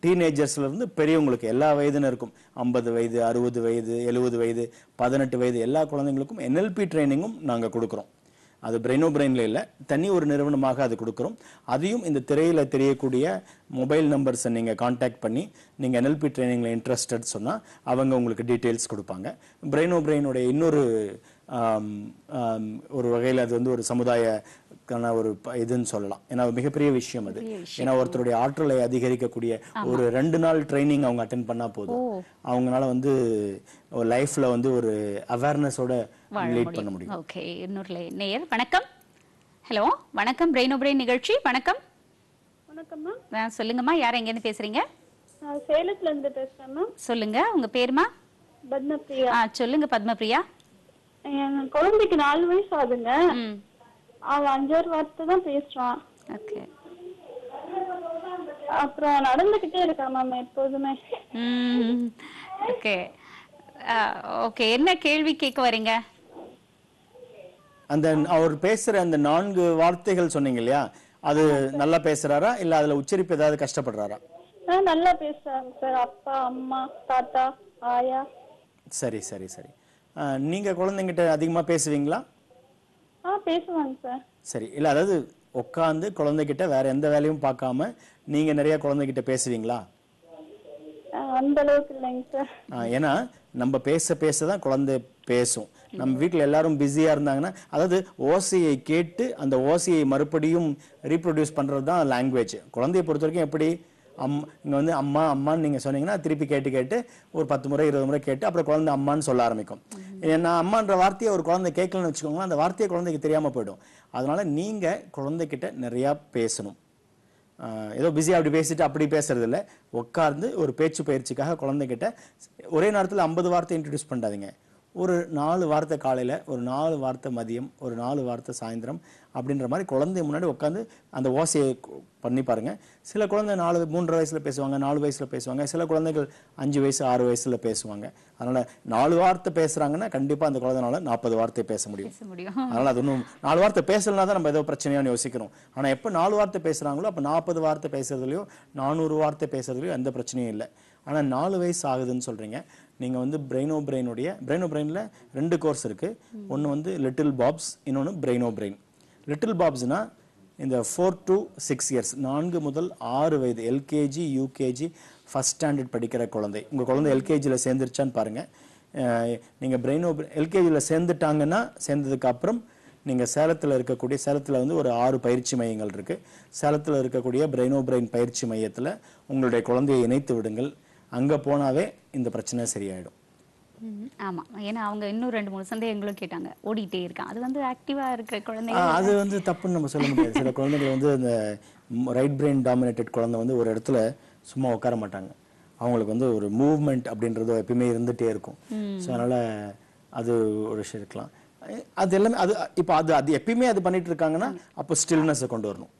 டீனேஜர்ஸ்லேருந்து பெரியவங்களுக்கு எல்லா இருக்கும் ஐம்பது வயது அறுபது வயது எழுபது வயது பதினெட்டு வயது எல்லா குழந்தைங்களுக்கும் என்எல்பி ட்ரைனிங்கும் நாங்கள் கொடுக்குறோம் அது பிரெயினோ பிரெயினில் இல்லை தனி ஒரு நிறுவனமாக அது கொடுக்குறோம் அதையும் இந்த திரையில் தெரியக்கூடிய மொபைல் நம்பர்ஸை நீங்கள் காண்டாக்ட் பண்ணி நீங்கள் என்எல்பி ட்ரைனிங்கில் இன்ட்ரெஸ்டட் சொன்னால் அவங்க உங்களுக்கு டீட்டெயில்ஸ் கொடுப்பாங்க பிரெயினோ பிரெயினுடைய இன்னொரு ஒரு வகையில் அது வந்து ஒரு சமுதாய அதுக்கான ஒரு இதுன்னு சொல்லலாம் ஏன்னா மிகப்பெரிய விஷயம் அது ஏன்னா ஒருத்தருடைய ஆற்றலை அதிகரிக்கக்கூடிய ஒரு ரெண்டு நாள் ட்ரைனிங் அவங்க அட்டன் பண்ணா போதும் அவங்களால வந்து லைஃப்ல வந்து ஒரு அவேர்னஸோட லீட் பண்ண முடியும் ஓகே இன்னொரு நேயர் வணக்கம் ஹலோ வணக்கம் பிரெயின் பிரெயின் நிகழ்ச்சி வணக்கம் வணக்கம் சொல்லுங்கம்மா யார் இருந்து பேசுறீங்க சேலத்துல இருந்து பேசுறேன் மேம் சொல்லுங்க உங்க பேருமா பத்மபிரியா சொல்லுங்க பத்மபிரியா குழந்தைக்கு நாலு வயசு ஆகுங்க அவன் அஞ்சாறு வார்த்தை தான் பேசுறான் ஓகே அப்புறம் நடந்துகிட்டே இருக்கா மேம் எப்போதுமே ஓகே ஓகே என்ன கேள்வி கேட்க வரீங்க அந்த அவர் பேசுற அந்த நான்கு வார்த்தைகள் சொன்னீங்க இல்லையா அது நல்லா பேசுறாரா இல்ல அதுல உச்சரிப்பு ஏதாவது கஷ்டப்படுறாரா நல்லா பேசுறாங்க சார் அப்பா அம்மா தாத்தா ஆயா சரி சரி சரி நீங்க குழந்தைங்கிட்ட அதிகமா பேசுவீங்களா ஆ சரி இல்லை அதாவது உட்காந்து குழந்தைகிட்ட வேற எந்த வேலையும் பார்க்காம நீங்க நிறைய குழந்தைகிட்ட பேசுவீங்களா அந்த அளவுக்கு ஏன்னா நம்ம பேச பேசதான் குழந்தை பேசும் நம்ம வீட்டில் எல்லாரும் பிஸியா இருந்தாங்கன்னா அதாவது ஓசையை கேட்டு அந்த ஓசையை மறுபடியும் ரீப்ரொடியூஸ் பண்ணுறது தான் லாங்குவேஜ் குழந்தைய பொறுத்த வரைக்கும் எப்படி அம் இங்கே வந்து அம்மா அம்மான்னு நீங்கள் சொன்னீங்கன்னா திருப்பி கேட்டு கேட்டு ஒரு பத்து முறை இருபது முறை கேட்டு அப்புறம் குழந்தை அம்மான்னு சொல்ல ஆரம்பிக்கும் ஏன்னா அம்மான்ற வார்த்தையை ஒரு குழந்தை கேட்கலன்னு வச்சுக்கோங்களேன் அந்த வார்த்தையை குழந்தைக்கு தெரியாமல் போயிடும் அதனால் நீங்கள் குழந்தைக்கிட்ட நிறையா பேசணும் ஏதோ பிஸியாக அப்படி பேசிட்டு அப்படி பேசுறது இல்லை உட்கார்ந்து ஒரு பேச்சு பயிற்சிக்காக குழந்தைகிட்ட ஒரே நேரத்தில் ஐம்பது வார்த்தை இன்ட்ரடியூஸ் பண்ணாதீங்க ஒரு நாலு வார்த்தை காலையில் ஒரு நாலு வார்த்தை மதியம் ஒரு நாலு வார்த்தை சாயந்தரம் அப்படின்ற மாதிரி குழந்தை முன்னாடி உட்காந்து அந்த ஓசையை பண்ணி பாருங்கள் சில குழந்தை நாலு மூன்று வயசில் பேசுவாங்க நாலு வயசில் பேசுவாங்க சில குழந்தைகள் அஞ்சு வயசு ஆறு வயசில் பேசுவாங்க அதனால் நாலு வார்த்தை பேசுகிறாங்கன்னா கண்டிப்பாக அந்த குழந்தைனால நாற்பது வார்த்தை பேச முடியும் அதனால் அது ஒன்றும் நாலு வார்த்தை பேசலனா தான் நம்ம ஏதோ பிரச்சனையாக யோசிக்கிறோம் ஆனால் எப்போ நாலு வார்த்தை பேசுகிறாங்களோ அப்போ நாற்பது வார்த்தை பேசுறதுலையோ நானூறு வார்த்தை பேசுறதுலையோ எந்த பிரச்சனையும் இல்லை ஆனால் நாலு வயசு ஆகுதுன்னு சொல்கிறீங்க நீங்கள் வந்து பிரெயினோ பிரெயினுடைய பிரெயினோ பிரெயினில் ரெண்டு கோர்ஸ் இருக்குது ஒன்று வந்து லிட்டில் பாப்ஸ் இன்னொன்று பிரெயினோ பிரெயின் லிட்டில் பாப்ஸ்னால் இந்த ஃபோர் டு சிக்ஸ் இயர்ஸ் நான்கு முதல் ஆறு வயது எல்கேஜி யூகேஜி ஃபஸ்ட் ஸ்டாண்டர்ட் படிக்கிற குழந்தை உங்கள் குழந்தை எல்கேஜியில் சேர்ந்துருச்சான்னு பாருங்கள் நீங்கள் பிரெயினோ எல்கேஜியில் சேர்ந்துட்டாங்கன்னா சேர்ந்ததுக்கு அப்புறம் நீங்கள் சேலத்தில் இருக்கக்கூடிய சேலத்தில் வந்து ஒரு ஆறு பயிற்சி மையங்கள் இருக்குது சேலத்தில் இருக்கக்கூடிய பிரெயினோ பிரெயின் பயிற்சி மையத்தில் உங்களுடைய குழந்தையை இணைத்து விடுங்கள் அங்கே போனாவே இந்த பிரச்சனை சரியாயிடும் ஆமாம் ஏன்னா அவங்க இன்னும் ரெண்டு மூணு எங்களும் கேட்டாங்க ஓடிட்டே இருக்கான் அது வந்து ஆக்டிவாக இருக்கிற குழந்தைங்க அது வந்து தப்புன்னு நம்ம சொல்ல முடியாது சில குழந்தைகள் வந்து அந்த ரைட் பிரெயின் டாமினேட்டட் குழந்தை வந்து ஒரு இடத்துல சும்மா உட்கார மாட்டாங்க அவங்களுக்கு வந்து ஒரு மூவ்மெண்ட் அப்படின்றது எப்பயுமே இருந்துகிட்டே இருக்கும் ஸோ அதனால அது ஒரு விஷயம் இருக்கலாம் அது எல்லாமே அது இப்போ அது அது எப்பயுமே அது பண்ணிட்டு இருக்காங்கன்னா அப்போ ஸ்டில்னஸை கொண்டு வரணும்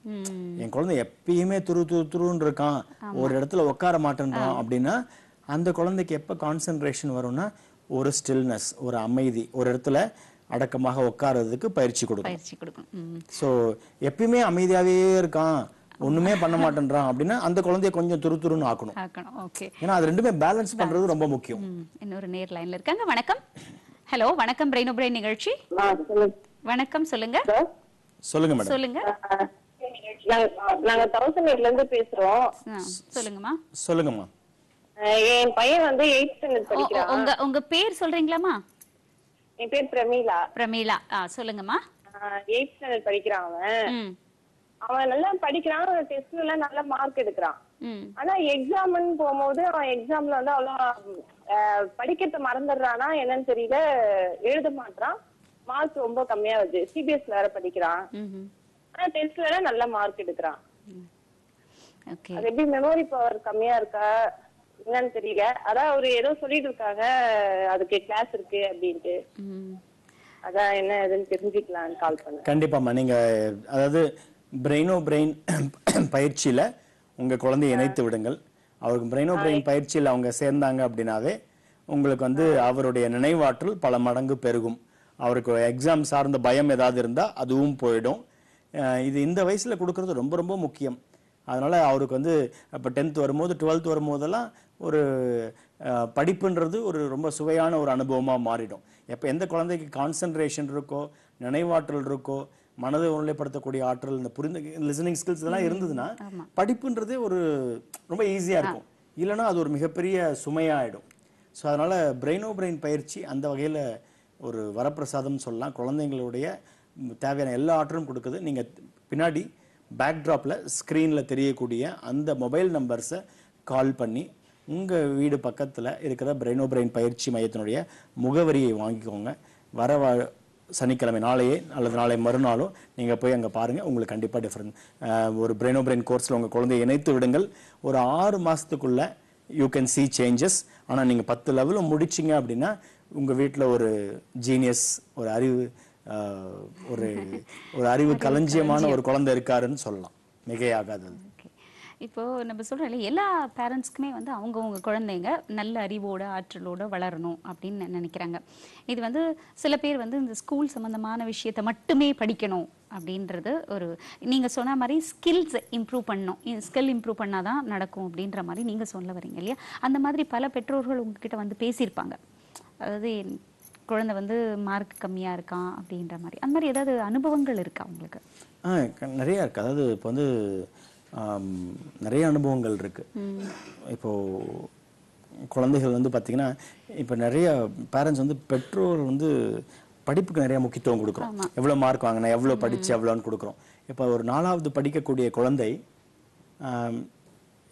என் குழந்தை எப்பயுமே துரு துரு துருன்னு இருக்கான் ஒரு இடத்துல உட்கார மாட்டேன்றான் அப்படின்னா அந்த குழந்தைக்கு எப்போ கான்சென்ட்ரேஷன் வரும்னா ஒரு ஸ்டில்னஸ் ஒரு அமைதி ஒரு இடத்துல அடக்கமாக உட்காரதுக்கு பயிற்சி கொடுக்கும் ஸோ எப்பயுமே அமைதியாவே இருக்கான் ஒண்ணுமே பண்ண மாட்டேன்றான் அப்படின்னா அந்த குழந்தைய கொஞ்சம் துரு துருன்னு ஆக்கணும் ஏன்னா அது ரெண்டுமே பேலன்ஸ் பண்றது ரொம்ப முக்கியம் இன்னொரு நேர் லைன்ல இருக்காங்க வணக்கம் ஹலோ வணக்கம் பிரெயின் பிரெயின் நிகழ்ச்சி வணக்கம் சொல்லுங்க சொல்லுங்க மேடம் சொல்லுங்க நாங்க தௌசண்ட் தௌசண்ட்ல இருந்து பேசுறோம் சொல்லுங்கம்மா சொல்லுங்கம்மா என் பையன் வந்து 8th ஸ்டாண்டர்ட் படிக்கிறான் உங்க உங்க பேர் சொல்றீங்களாமா என் பேர் பிரமீலா பிரமீலா ஆ சொல்லுங்கம்மா 8th ஸ்டாண்டர்ட் படிக்கிறான் அவன் அவன் நல்லா படிக்கிறான் டெஸ்ட்ல நல்ல மார்க் எடுக்கிறான் ஆனா எக்ஸாம்னு போகும்போது அவன் எக்ஸாம்ல வந்து அவ்வளவு படிக்கிறது மறந்துடுறானா என்னன்னு தெரியல எழுத மாட்டான் மார்க் ரொம்ப கம்மியா வருது சிபிஎஸ் வேற படிக்கிறான் ஆனா வேற நல்ல மார்க் எடுக்கிறான் அது எப்படி மெமோரி பவர் கம்மியா இருக்கா என்னன்னு தெரியல அதான் அவரு ஏதோ சொல்லிட்டு இருக்காங்க அதுக்கு கிளாஸ் இருக்கு அப்படின்ட்டு அதான் என்ன ஏதுன்னு தெரிஞ்சுக்கலாம் கால் பண்ண கண்டிப்பாமா நீங்க அதாவது பிரெயினோ பிரெயின் பயிற்சியில உங்க குழந்தையை இணைத்து விடுங்கள் அவருக்கு பிரெயினோ பிரெயின் பயிற்சியில் அவங்க சேர்ந்தாங்க அப்படின்னாவே உங்களுக்கு வந்து அவருடைய நினைவாற்றல் பல மடங்கு பெருகும் அவருக்கு எக்ஸாம் சார்ந்த பயம் ஏதாவது இருந்தால் அதுவும் போயிடும் இது இந்த வயசில் கொடுக்கறது ரொம்ப ரொம்ப முக்கியம் அதனால் அவருக்கு வந்து இப்போ டென்த் வரும்போது டுவெல்த் வரும்போதெல்லாம் ஒரு படிப்புன்றது ஒரு ரொம்ப சுவையான ஒரு அனுபவமாக மாறிடும் எப்போ எந்த குழந்தைக்கு கான்சன்ட்ரேஷன் இருக்கோ நினைவாற்றல் இருக்கோ மனதை ஒருநிலைப்படுத்தக்கூடிய ஆற்றல் இந்த புரிந்த லிசனிங் ஸ்கில்ஸ் இதெல்லாம் இருந்ததுன்னா படிப்புன்றதே ஒரு ரொம்ப ஈஸியாக இருக்கும் இல்லைனா அது ஒரு மிகப்பெரிய சுமையாகிடும் ஸோ அதனால் பிரெயினோ பிரெயின் பயிற்சி அந்த வகையில் ஒரு வரப்பிரசாதம் சொல்லலாம் குழந்தைங்களுடைய தேவையான எல்லா ஆற்றலும் கொடுக்குது நீங்கள் பின்னாடி பேக்ட்ராப்பில் ஸ்க்ரீனில் தெரியக்கூடிய அந்த மொபைல் நம்பர்ஸை கால் பண்ணி உங்கள் வீடு பக்கத்தில் இருக்கிற பிரெயினோ பிரெயின் பயிற்சி மையத்தினுடைய முகவரியை வாங்கிக்கோங்க வர சனிக்கிழமை நாளையே அல்லது நாளை மறுநாளோ நீங்கள் போய் அங்கே பாருங்கள் உங்களுக்கு கண்டிப்பாக டிஃப்ரெண்ட் ஒரு பிரெயினோ பிரெயின் கோர்ஸில் உங்கள் குழந்தையை இணைத்து விடுங்கள் ஒரு ஆறு மாதத்துக்குள்ளே யூ கேன் சி சேஞ்சஸ் ஆனால் நீங்கள் பத்து லெவலில் முடிச்சிங்க அப்படின்னா உங்கள் வீட்டில் ஒரு ஜீனியஸ் ஒரு அறிவு ஒரு ஒரு அறிவு களஞ்சியமான ஒரு குழந்தை இருக்காருன்னு சொல்லலாம் மிகையாகாதது இப்போ நம்ம சொல்றோம் இல்லை எல்லா பேரண்ட்ஸ்க்குமே வந்து அவங்கவுங்க குழந்தைங்க நல்ல அறிவோட ஆற்றலோட வளரணும் அப்படின்னு நினைக்கிறாங்க இது வந்து சில பேர் வந்து இந்த ஸ்கூல் சம்மந்தமான விஷயத்தை மட்டுமே படிக்கணும் அப்படின்றது ஒரு நீங்கள் சொன்ன மாதிரி ஸ்கில்ஸ் இம்ப்ரூவ் பண்ணணும் ஸ்கில் இம்ப்ரூவ் பண்ணால் தான் நடக்கும் அப்படின்ற மாதிரி நீங்கள் சொல்ல வரீங்க இல்லையா அந்த மாதிரி பல பெற்றோர்கள் உங்ககிட்ட வந்து பேசியிருப்பாங்க அதாவது குழந்தை வந்து மார்க் கம்மியாக இருக்கான் அப்படின்ற மாதிரி அந்த மாதிரி ஏதாவது அனுபவங்கள் இருக்கா உங்களுக்கு ஆ நிறையா இருக்குது அதாவது இப்போ வந்து நிறைய அனுபவங்கள் இருக்குது இப்போ குழந்தைகள் வந்து பார்த்திங்கன்னா இப்போ நிறைய பேரண்ட்ஸ் வந்து பெற்றோர் வந்து படிப்புக்கு நிறைய முக்கியத்துவம் கொடுக்குறோம் எவ்வளோ மார்க் வாங்கினா எவ்வளோ படித்து எவ்வளோன்னு கொடுக்குறோம் இப்போ ஒரு நாலாவது படிக்கக்கூடிய குழந்தை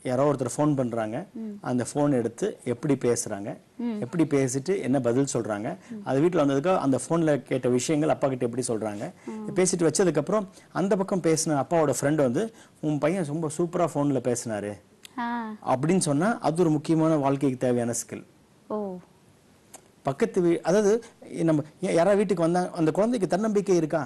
யாரோ ஒருத்தர் ஃபோன் பண்ணுறாங்க அந்த ஃபோன் எடுத்து எப்படி பேசுகிறாங்க எப்படி பேசிட்டு என்ன பதில் சொல்கிறாங்க அது வீட்டில் வந்ததுக்கு அந்த ஃபோனில் கேட்ட விஷயங்கள் அப்பா கிட்ட எப்படி சொல்கிறாங்க பேசிட்டு வச்சதுக்கப்புறம் அந்த பக்கம் பேசின அப்பாவோட ஃப்ரெண்டு வந்து உன் பையன் ரொம்ப சூப்பராக ஃபோனில் பேசினாரு அப்படின்னு சொன்னால் அது ஒரு முக்கியமான வாழ்க்கைக்கு தேவையான ஸ்கில் பக்கத்து வீ அதாவது நம்ம யாராவது வீட்டுக்கு வந்தாங்க அந்த குழந்தைக்கு தன்னம்பிக்கை இருக்கா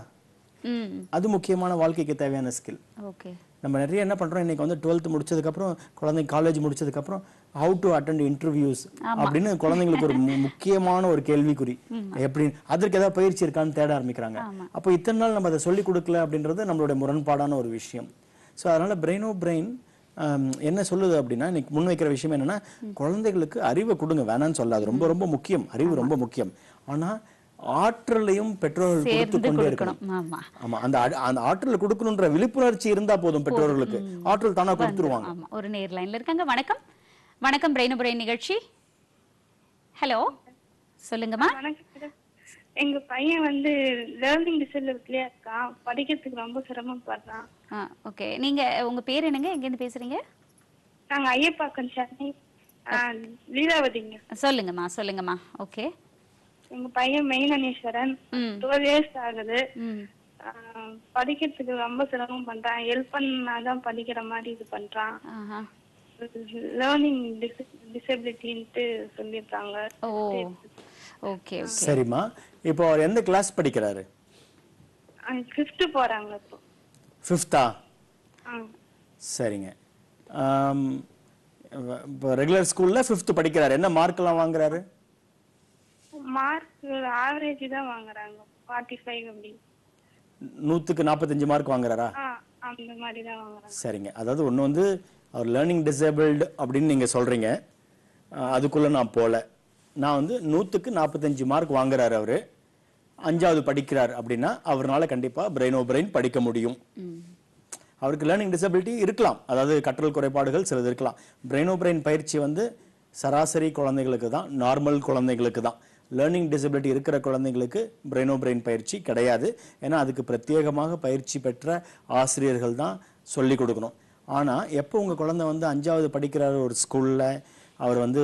அது முக்கியமான வாழ்க்கைக்கு தேவையான ஸ்கில் ஓகே நம்ம நிறைய என்ன பண்ணுறோம் இன்றைக்கி வந்து டுவெல்த் முடிச்சதுக்கப்புறம் குழந்தைங்க காலேஜ் முடிச்சதுக்கப்புறம் ஹவு டு அட்டெண்ட் இன்டர்வியூஸ் அப்படின்னு குழந்தைங்களுக்கு ஒரு முக்கியமான ஒரு கேள்விக்குறி எப்படி அதற்கு ஏதாவது பயிற்சி இருக்கான்னு தேட ஆரம்பிக்கிறாங்க அப்போ இத்தனை நாள் நம்ம அதை சொல்லிக் கொடுக்கல அப்படின்றது நம்மளுடைய முரண்பாடான ஒரு விஷயம் ஸோ அதனால் பிரெயினோ பிரெயின் என்ன சொல்லுது அப்படின்னா இன்னைக்கு முன்வைக்கிற விஷயம் என்னன்னா குழந்தைகளுக்கு அறிவை கொடுங்க வேணான்னு சொல்லாது ரொம்ப ரொம்ப முக்கியம் அறிவு ரொம்ப முக்கியம் ஆனால் ஆற்றலையும் பெற்றோர்கள் கொடுத்து கொண்டே இருக்கணும் ஆமா அந்த அந்த ஆற்றல் கொடுக்கணும்ன்ற விழிப்புணர்ச்சி இருந்தா போதும் பெற்றோர்களுக்கு ஆற்றல் தானா கொடுத்துருவாங்க ஒரு நேர் லைன்ல இருக்காங்க வணக்கம் வணக்கம் பிரெயின் பிரெயின் நிகழ்ச்சி ஹலோ சொல்லுங்கம்மா எங்க பையன் வந்து லேர்னிங் டிசபிலிட்டியா இருக்கான் படிக்கிறதுக்கு ரொம்ப சிரமப்படுறான் ஓகே நீங்க உங்க பேர் என்னங்க எங்க இருந்து பேசுறீங்க நாங்க ஐயப்பாக்கம் சென்னை லீலாவதிங்க சொல்லுங்கம்மா சொல்லுங்கம்மா ஓகே எங்க பையன் மெயினனீஸ்வரன் டுவெல் இயர்ஸ் ஆகுது படிக்கிறதுக்கு ரொம்ப சிரமம் பண்றான் ஹெல்ப் பண்ணாதான் படிக்கிற மாதிரி இது பண்றான் லேர்னிங் டிசபிலிட்டின்ட்டு சொல்லியிருக்காங்க ஓகே சரிம்மா இப்போ அவர் எந்த கிளாஸ் படிக்கிறாரு ஃபிஃப்த்து போறாங்க இப்போ ஃபிஃப்த்தா சரிங்க இப்போ ரெகுலர் ஸ்கூல்ல ஃபிஃப்த்து படிக்கிறாரு என்ன மார்க்கெல்லாம் வாங்குறாரு மார்க் ஆவரேஜ் தான் வாங்குறாங்க ஃபார்ட்டி ஃபைவ் அப்படி நூற்றுக்கு நாற்பத்தஞ்சு மார்க் வாங்குறாரா அந்த மாதிரி தான் வாங்குறாங்க சரிங்க அதாவது ஒன்று வந்து அவர் லேர்னிங் டிசேபிள்டு அப்படின்னு நீங்கள் சொல்கிறீங்க அதுக்குள்ளே நான் போகல நான் வந்து நூற்றுக்கு நாற்பத்தஞ்சு மார்க் வாங்குறாரு அவர் அஞ்சாவது படிக்கிறார் அப்படின்னா அவரால் கண்டிப்பாக பிரெயின் ஓ பிரெயின் படிக்க முடியும் அவருக்கு லேர்னிங் டிசபிலிட்டி இருக்கலாம் அதாவது கற்றல் குறைபாடுகள் சிலது இருக்கலாம் பிரெயின் ஓ பிரெயின் பயிற்சி வந்து சராசரி குழந்தைகளுக்கு தான் நார்மல் குழந்தைகளுக்கு தான் லேர்னிங் டிசபிலிட்டி இருக்கிற குழந்தைங்களுக்கு பிரெயினோ பிரெயின் oh பயிற்சி கிடையாது ஏன்னா அதுக்கு பிரத்யேகமாக பயிற்சி பெற்ற ஆசிரியர்கள் தான் சொல்லிக் கொடுக்கணும் ஆனால் எப்போ உங்கள் குழந்தை வந்து அஞ்சாவது படிக்கிறார் ஒரு ஸ்கூலில் அவர் வந்து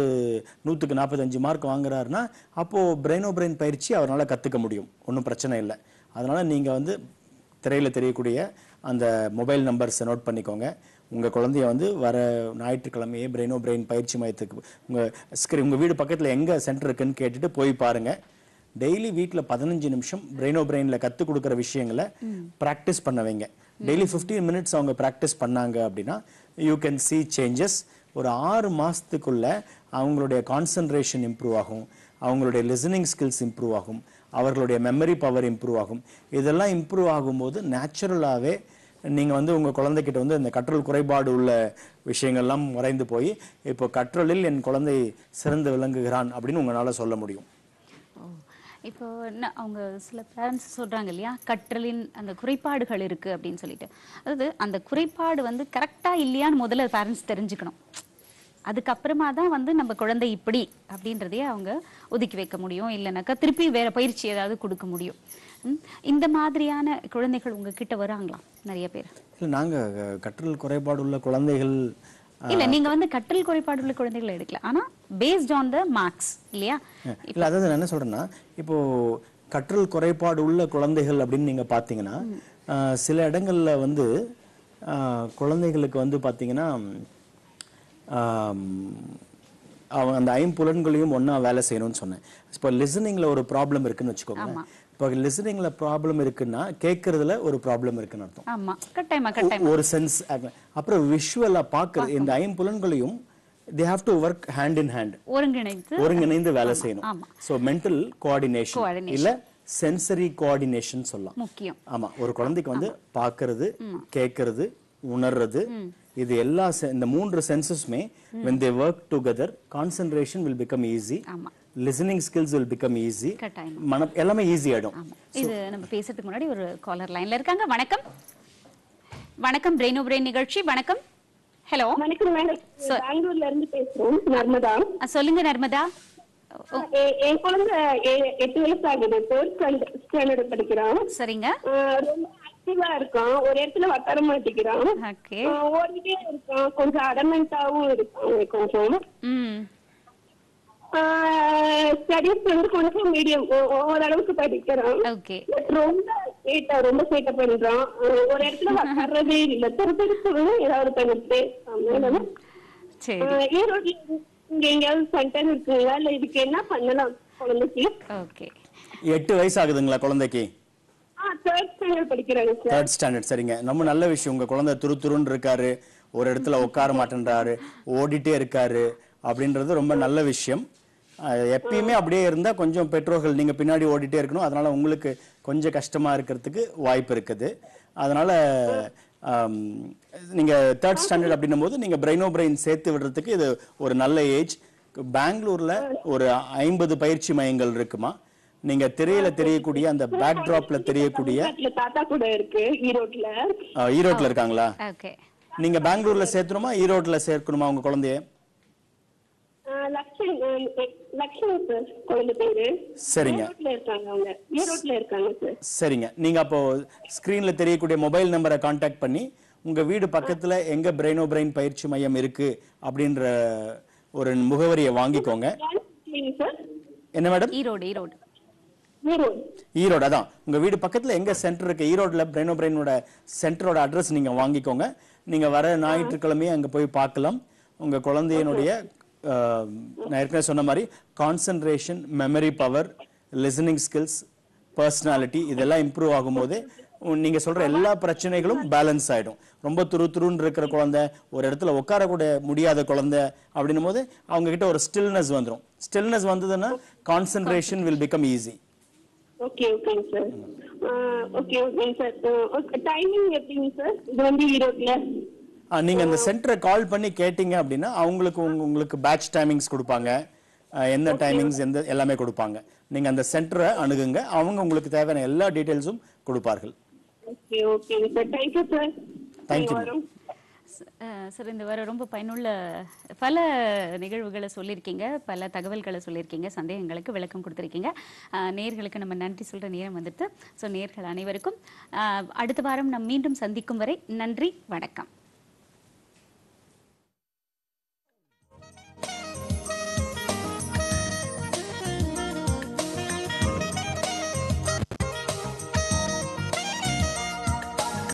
நூற்றுக்கு நாற்பத்தஞ்சு மார்க் வாங்குறாருன்னா அப்போது பிரெயினோ பிரெயின் பயிற்சி அவரால் கற்றுக்க முடியும் ஒன்றும் பிரச்சனை இல்லை அதனால் நீங்கள் வந்து திரையில் தெரியக்கூடிய அந்த மொபைல் நம்பர்ஸை நோட் பண்ணிக்கோங்க உங்கள் குழந்தைய வந்து வர ஞாயிற்றுக்கிழமையே பிரெயினோ பிரெயின் பயிற்சி மையத்துக்கு உங்கள் ஸ்கிரீன் உங்கள் வீடு பக்கத்தில் எங்கே சென்டர் இருக்குன்னு கேட்டுட்டு போய் பாருங்கள் டெய்லி வீட்டில் பதினஞ்சு நிமிஷம் பிரெயினோ பிரெயினில் கற்றுக் கொடுக்குற விஷயங்களை ப்ராக்டிஸ் பண்ண வைங்க டெய்லி ஃபிஃப்டீன் மினிட்ஸ் அவங்க ப்ராக்டிஸ் பண்ணாங்க அப்படின்னா யூ கேன் சி சேஞ்சஸ் ஒரு ஆறு மாதத்துக்குள்ள அவங்களுடைய கான்சன்ட்ரேஷன் இம்ப்ரூவ் ஆகும் அவங்களுடைய லிசனிங் ஸ்கில்ஸ் இம்ப்ரூவ் ஆகும் அவர்களுடைய மெமரி பவர் இம்ப்ரூவ் ஆகும் இதெல்லாம் இம்ப்ரூவ் ஆகும்போது நேச்சுரலாகவே நீங்கள் வந்து உங்கள் குழந்தைக்கிட்ட வந்து இந்த கற்றல் குறைபாடு உள்ள விஷயங்கள்லாம் மறைந்து போய் இப்போ கற்றலில் என் குழந்தை சிறந்து விளங்குகிறான் அப்படின்னு உங்களால் சொல்ல முடியும் இப்போ என்ன அவங்க சில பேரண்ட்ஸ் சொல்கிறாங்க இல்லையா கற்றலின் அந்த குறைபாடுகள் இருக்குது அப்படின்னு சொல்லிட்டு அதாவது அந்த குறைபாடு வந்து கரெக்டாக இல்லையான்னு முதல்ல பேரண்ட்ஸ் தெரிஞ்சுக்கணும் அதுக்கப்புறமா தான் வந்து நம்ம குழந்தை இப்படி அப்படின்றதையே அவங்க ஒதுக்கி வைக்க முடியும் இல்லைனாக்கா திருப்பி வேற பயிற்சி ஏதாவது கொடுக்க முடியும் இந்த மாதிரியான குழந்தைகள் உங்ககிட்ட வராங்களா நிறைய பேர் இல்லை நாங்கள் கற்றல் குறைபாடு உள்ள குழந்தைகள் இல்ல நீங்க வந்து கற்றல் குறைபாடு உள்ள குழந்தைகளை எடுக்கல ஆனா பேஸ்ட் ஆன் த மார்க்ஸ் இல்லையா இல்ல அதாவது என்ன சொல்றேன்னா இப்போ கற்றல் குறைபாடு உள்ள குழந்தைகள் அப்படின்னு நீங்க பாத்தீங்கன்னா சில இடங்கள்ல வந்து குழந்தைகளுக்கு வந்து பாத்தீங்கன்னா அவங்க அந்த ஐம்புலன்களையும் ஒன்றா வேலை செய்யணும்னு சொன்னேன் இப்போ லிசனிங்கில் ஒரு ப்ராப்ளம் இருக்குன்னு வச்சுக்கோங்க இப்போ லிசனிங்ல ப்ராப்ளம் இருக்குன்னா கேட்கறதுல ஒரு ப்ராப்ளம் இருக்குன்னு அர்த்தம் ஒரு சென்ஸ் அப்புறம் விஷுவலா பாக்குறது இந்த ஐம்புலன்களையும் they have to work hand in hand ஒருங்கிணைந்து ஒருங்கிணைந்து வேலை செய்யணும் சோ மென்டல் கோஆர்டினேஷன் இல்ல சென்சரி கோஆர்டினேஷன் சொல்லலாம் முக்கியம் ஆமா ஒரு குழந்தைக்கு வந்து பாக்குறது கேட்கறது உணர்றது இது எல்லா இந்த மூன்று சென்சஸுமே they work work together concentration will become easy listening skills will become easy மனம் எல்லாமே ஈஸி ஆயிடும் இது நம்ம பேசுறதுக்கு முன்னாடி ஒரு காலர் லைன்ல இருக்காங்க வணக்கம் வணக்கம் பிரெயினோ பிரெயின் நிகழ்ச்சி வணக்கம் ஹலோ வணக்கம் மேடம் பெங்களூர்ல இருந்து பேசுறோம் நர்மதா சொல்லுங்க நர்மதா என் குழந்தை எட்டு வயசு ஆகுது ஃபோர்த் ஸ்டாண்டர்ட் படிக்கிறான் சரிங்க ரொம்ப ஆக்டிவா இருக்கான் ஒரு இடத்துல வத்தர மாட்டேங்கிறான் ஓடிட்டே இருக்கான் கொஞ்சம் அடமெண்டாவும் இருக்கும் கொஞ்சம் ஸ்டடீஸ் வந்து கொஞ்சம் மீடியம் ஓரளவுக்கு படிக்கிறான் ரொம்ப சேட்டா ரொம்ப சேட்டை பண்றான் ஒரு இடத்துல வர்றதே இல்ல திருப்பி ஏதாவது பண்ணிட்டு ஈரோட்ல இங்க எங்கேயாவது சென்டர் இருக்குங்களா இல்ல இதுக்கு என்ன பண்ணலாம் குழந்தைக்கு ஓகே எட்டு வயசு ஆகுதுங்களா குழந்தைக்கு தேர்ட் ஸ்டாண்டர்ட் சரிங்க ரொம்ப நல்ல விஷயம் உங்க குழந்தை துரு துருன்னு இருக்காரு ஒரு இடத்துல உட்கார மாட்டேன்றாரு ஓடிட்டே இருக்காரு அப்படின்றது ரொம்ப நல்ல விஷயம் எப்பயுமே அப்படியே இருந்தால் கொஞ்சம் பெற்றோர்கள் நீங்கள் பின்னாடி ஓடிட்டே இருக்கணும் அதனால் உங்களுக்கு கொஞ்சம் கஷ்டமாக இருக்கிறதுக்கு வாய்ப்பு இருக்குது அதனால் நீங்கள் தேர்ட் ஸ்டாண்டர்ட் அப்படின்னும் போது நீங்கள் பிரெயினோ பிரெயின் சேர்த்து விடுறதுக்கு இது ஒரு நல்ல ஏஜ் பெங்களூரில் ஒரு ஐம்பது பயிற்சி மையங்கள் இருக்குமா நீங்க திரையில தெரியக்கூடிய அந்த பேக் டிராப்ல தெரியக்கூடிய தாத்தா கூட இருக்கு ஈரோட்ல ஈரோட்ல இருக்காங்களா நீங்க பெங்களூர்ல சேர்த்துணுமா ஈரோட்ல சேர்க்கணுமா உங்க குழந்தைய சரிங்க சரிங்க தெரியக்கூடிய மொபைல் நம்பரை காண்டாக்ட் பண்ணி உங்க வீடு oh பயிற்சி மையம் அப்படின்ற ஒரு முகவரியை வாங்கிக்கோங்க என்ன மேடம் ஈரோடு ஈரோடு உங்கள் வீடு பக்கத்தில் எங்கே சென்டர் இருக்குது சென்டரோட அட்ரஸ் oh நீங்கள் வாங்கிக்கோங்க நீங்கள் வர ஞாயிற்றுக்கிழமையே அங்கே போய் பார்க்கலாம் உங்கள் குழந்தையினுடைய நான் ஏற்கனவே சொன்ன மாதிரி concentration memory power listening skills personality இதெல்லாம் இம்ப்ரூவ் ஆகும்போது நீங்க சொல்ற எல்லா பிரச்சனைகளும் பேலன்ஸ் ஆயிடும் ரொம்ப துரு துருன்னு இருக்கிற குழந்தை ஒரு இடத்துல உட்காரக்கூட முடியாத குழந்தை அப்படின்னும் போது கிட்ட ஒரு ஸ்டில்னஸ் வந்துடும் ஸ்டில்னஸ் வந்ததுன்னா concentration will become easy okay okay sir okay okay sir timing எப்படிங்க சார் இது வந்து ஈரோட்டில் நீங்க அந்த சென்டரை கால் பண்ணி கேட்டீங்க அப்படின்னா அவங்களுக்கு உங்களுக்கு பேட்ச் டைமிங்ஸ் கொடுப்பாங்க எந்த டைமிங்ஸ் எந்த எல்லாமே கொடுப்பாங்க நீங்க அந்த சென்டரை அணுகுங்க அவங்க உங்களுக்கு தேவையான எல்லா டீடைல்ஸும் கொடுப்பார்கள் ஓகே சார் சார் இந்த வாரம் ரொம்ப பயனுள்ள பல நிகழ்வுகளை சொல்லியிருக்கீங்க பல தகவல்களை சொல்லியிருக்கீங்க சந்தேகங்களுக்கு விளக்கம் கொடுத்துருக்கீங்க நேர்களுக்கு நம்ம நன்றி சொல்கிற நேரம் வந்துட்டு ஸோ நேர்கள் அனைவருக்கும் அடுத்த வாரம் நம் மீண்டும் சந்திக்கும் வரை நன்றி வணக்கம்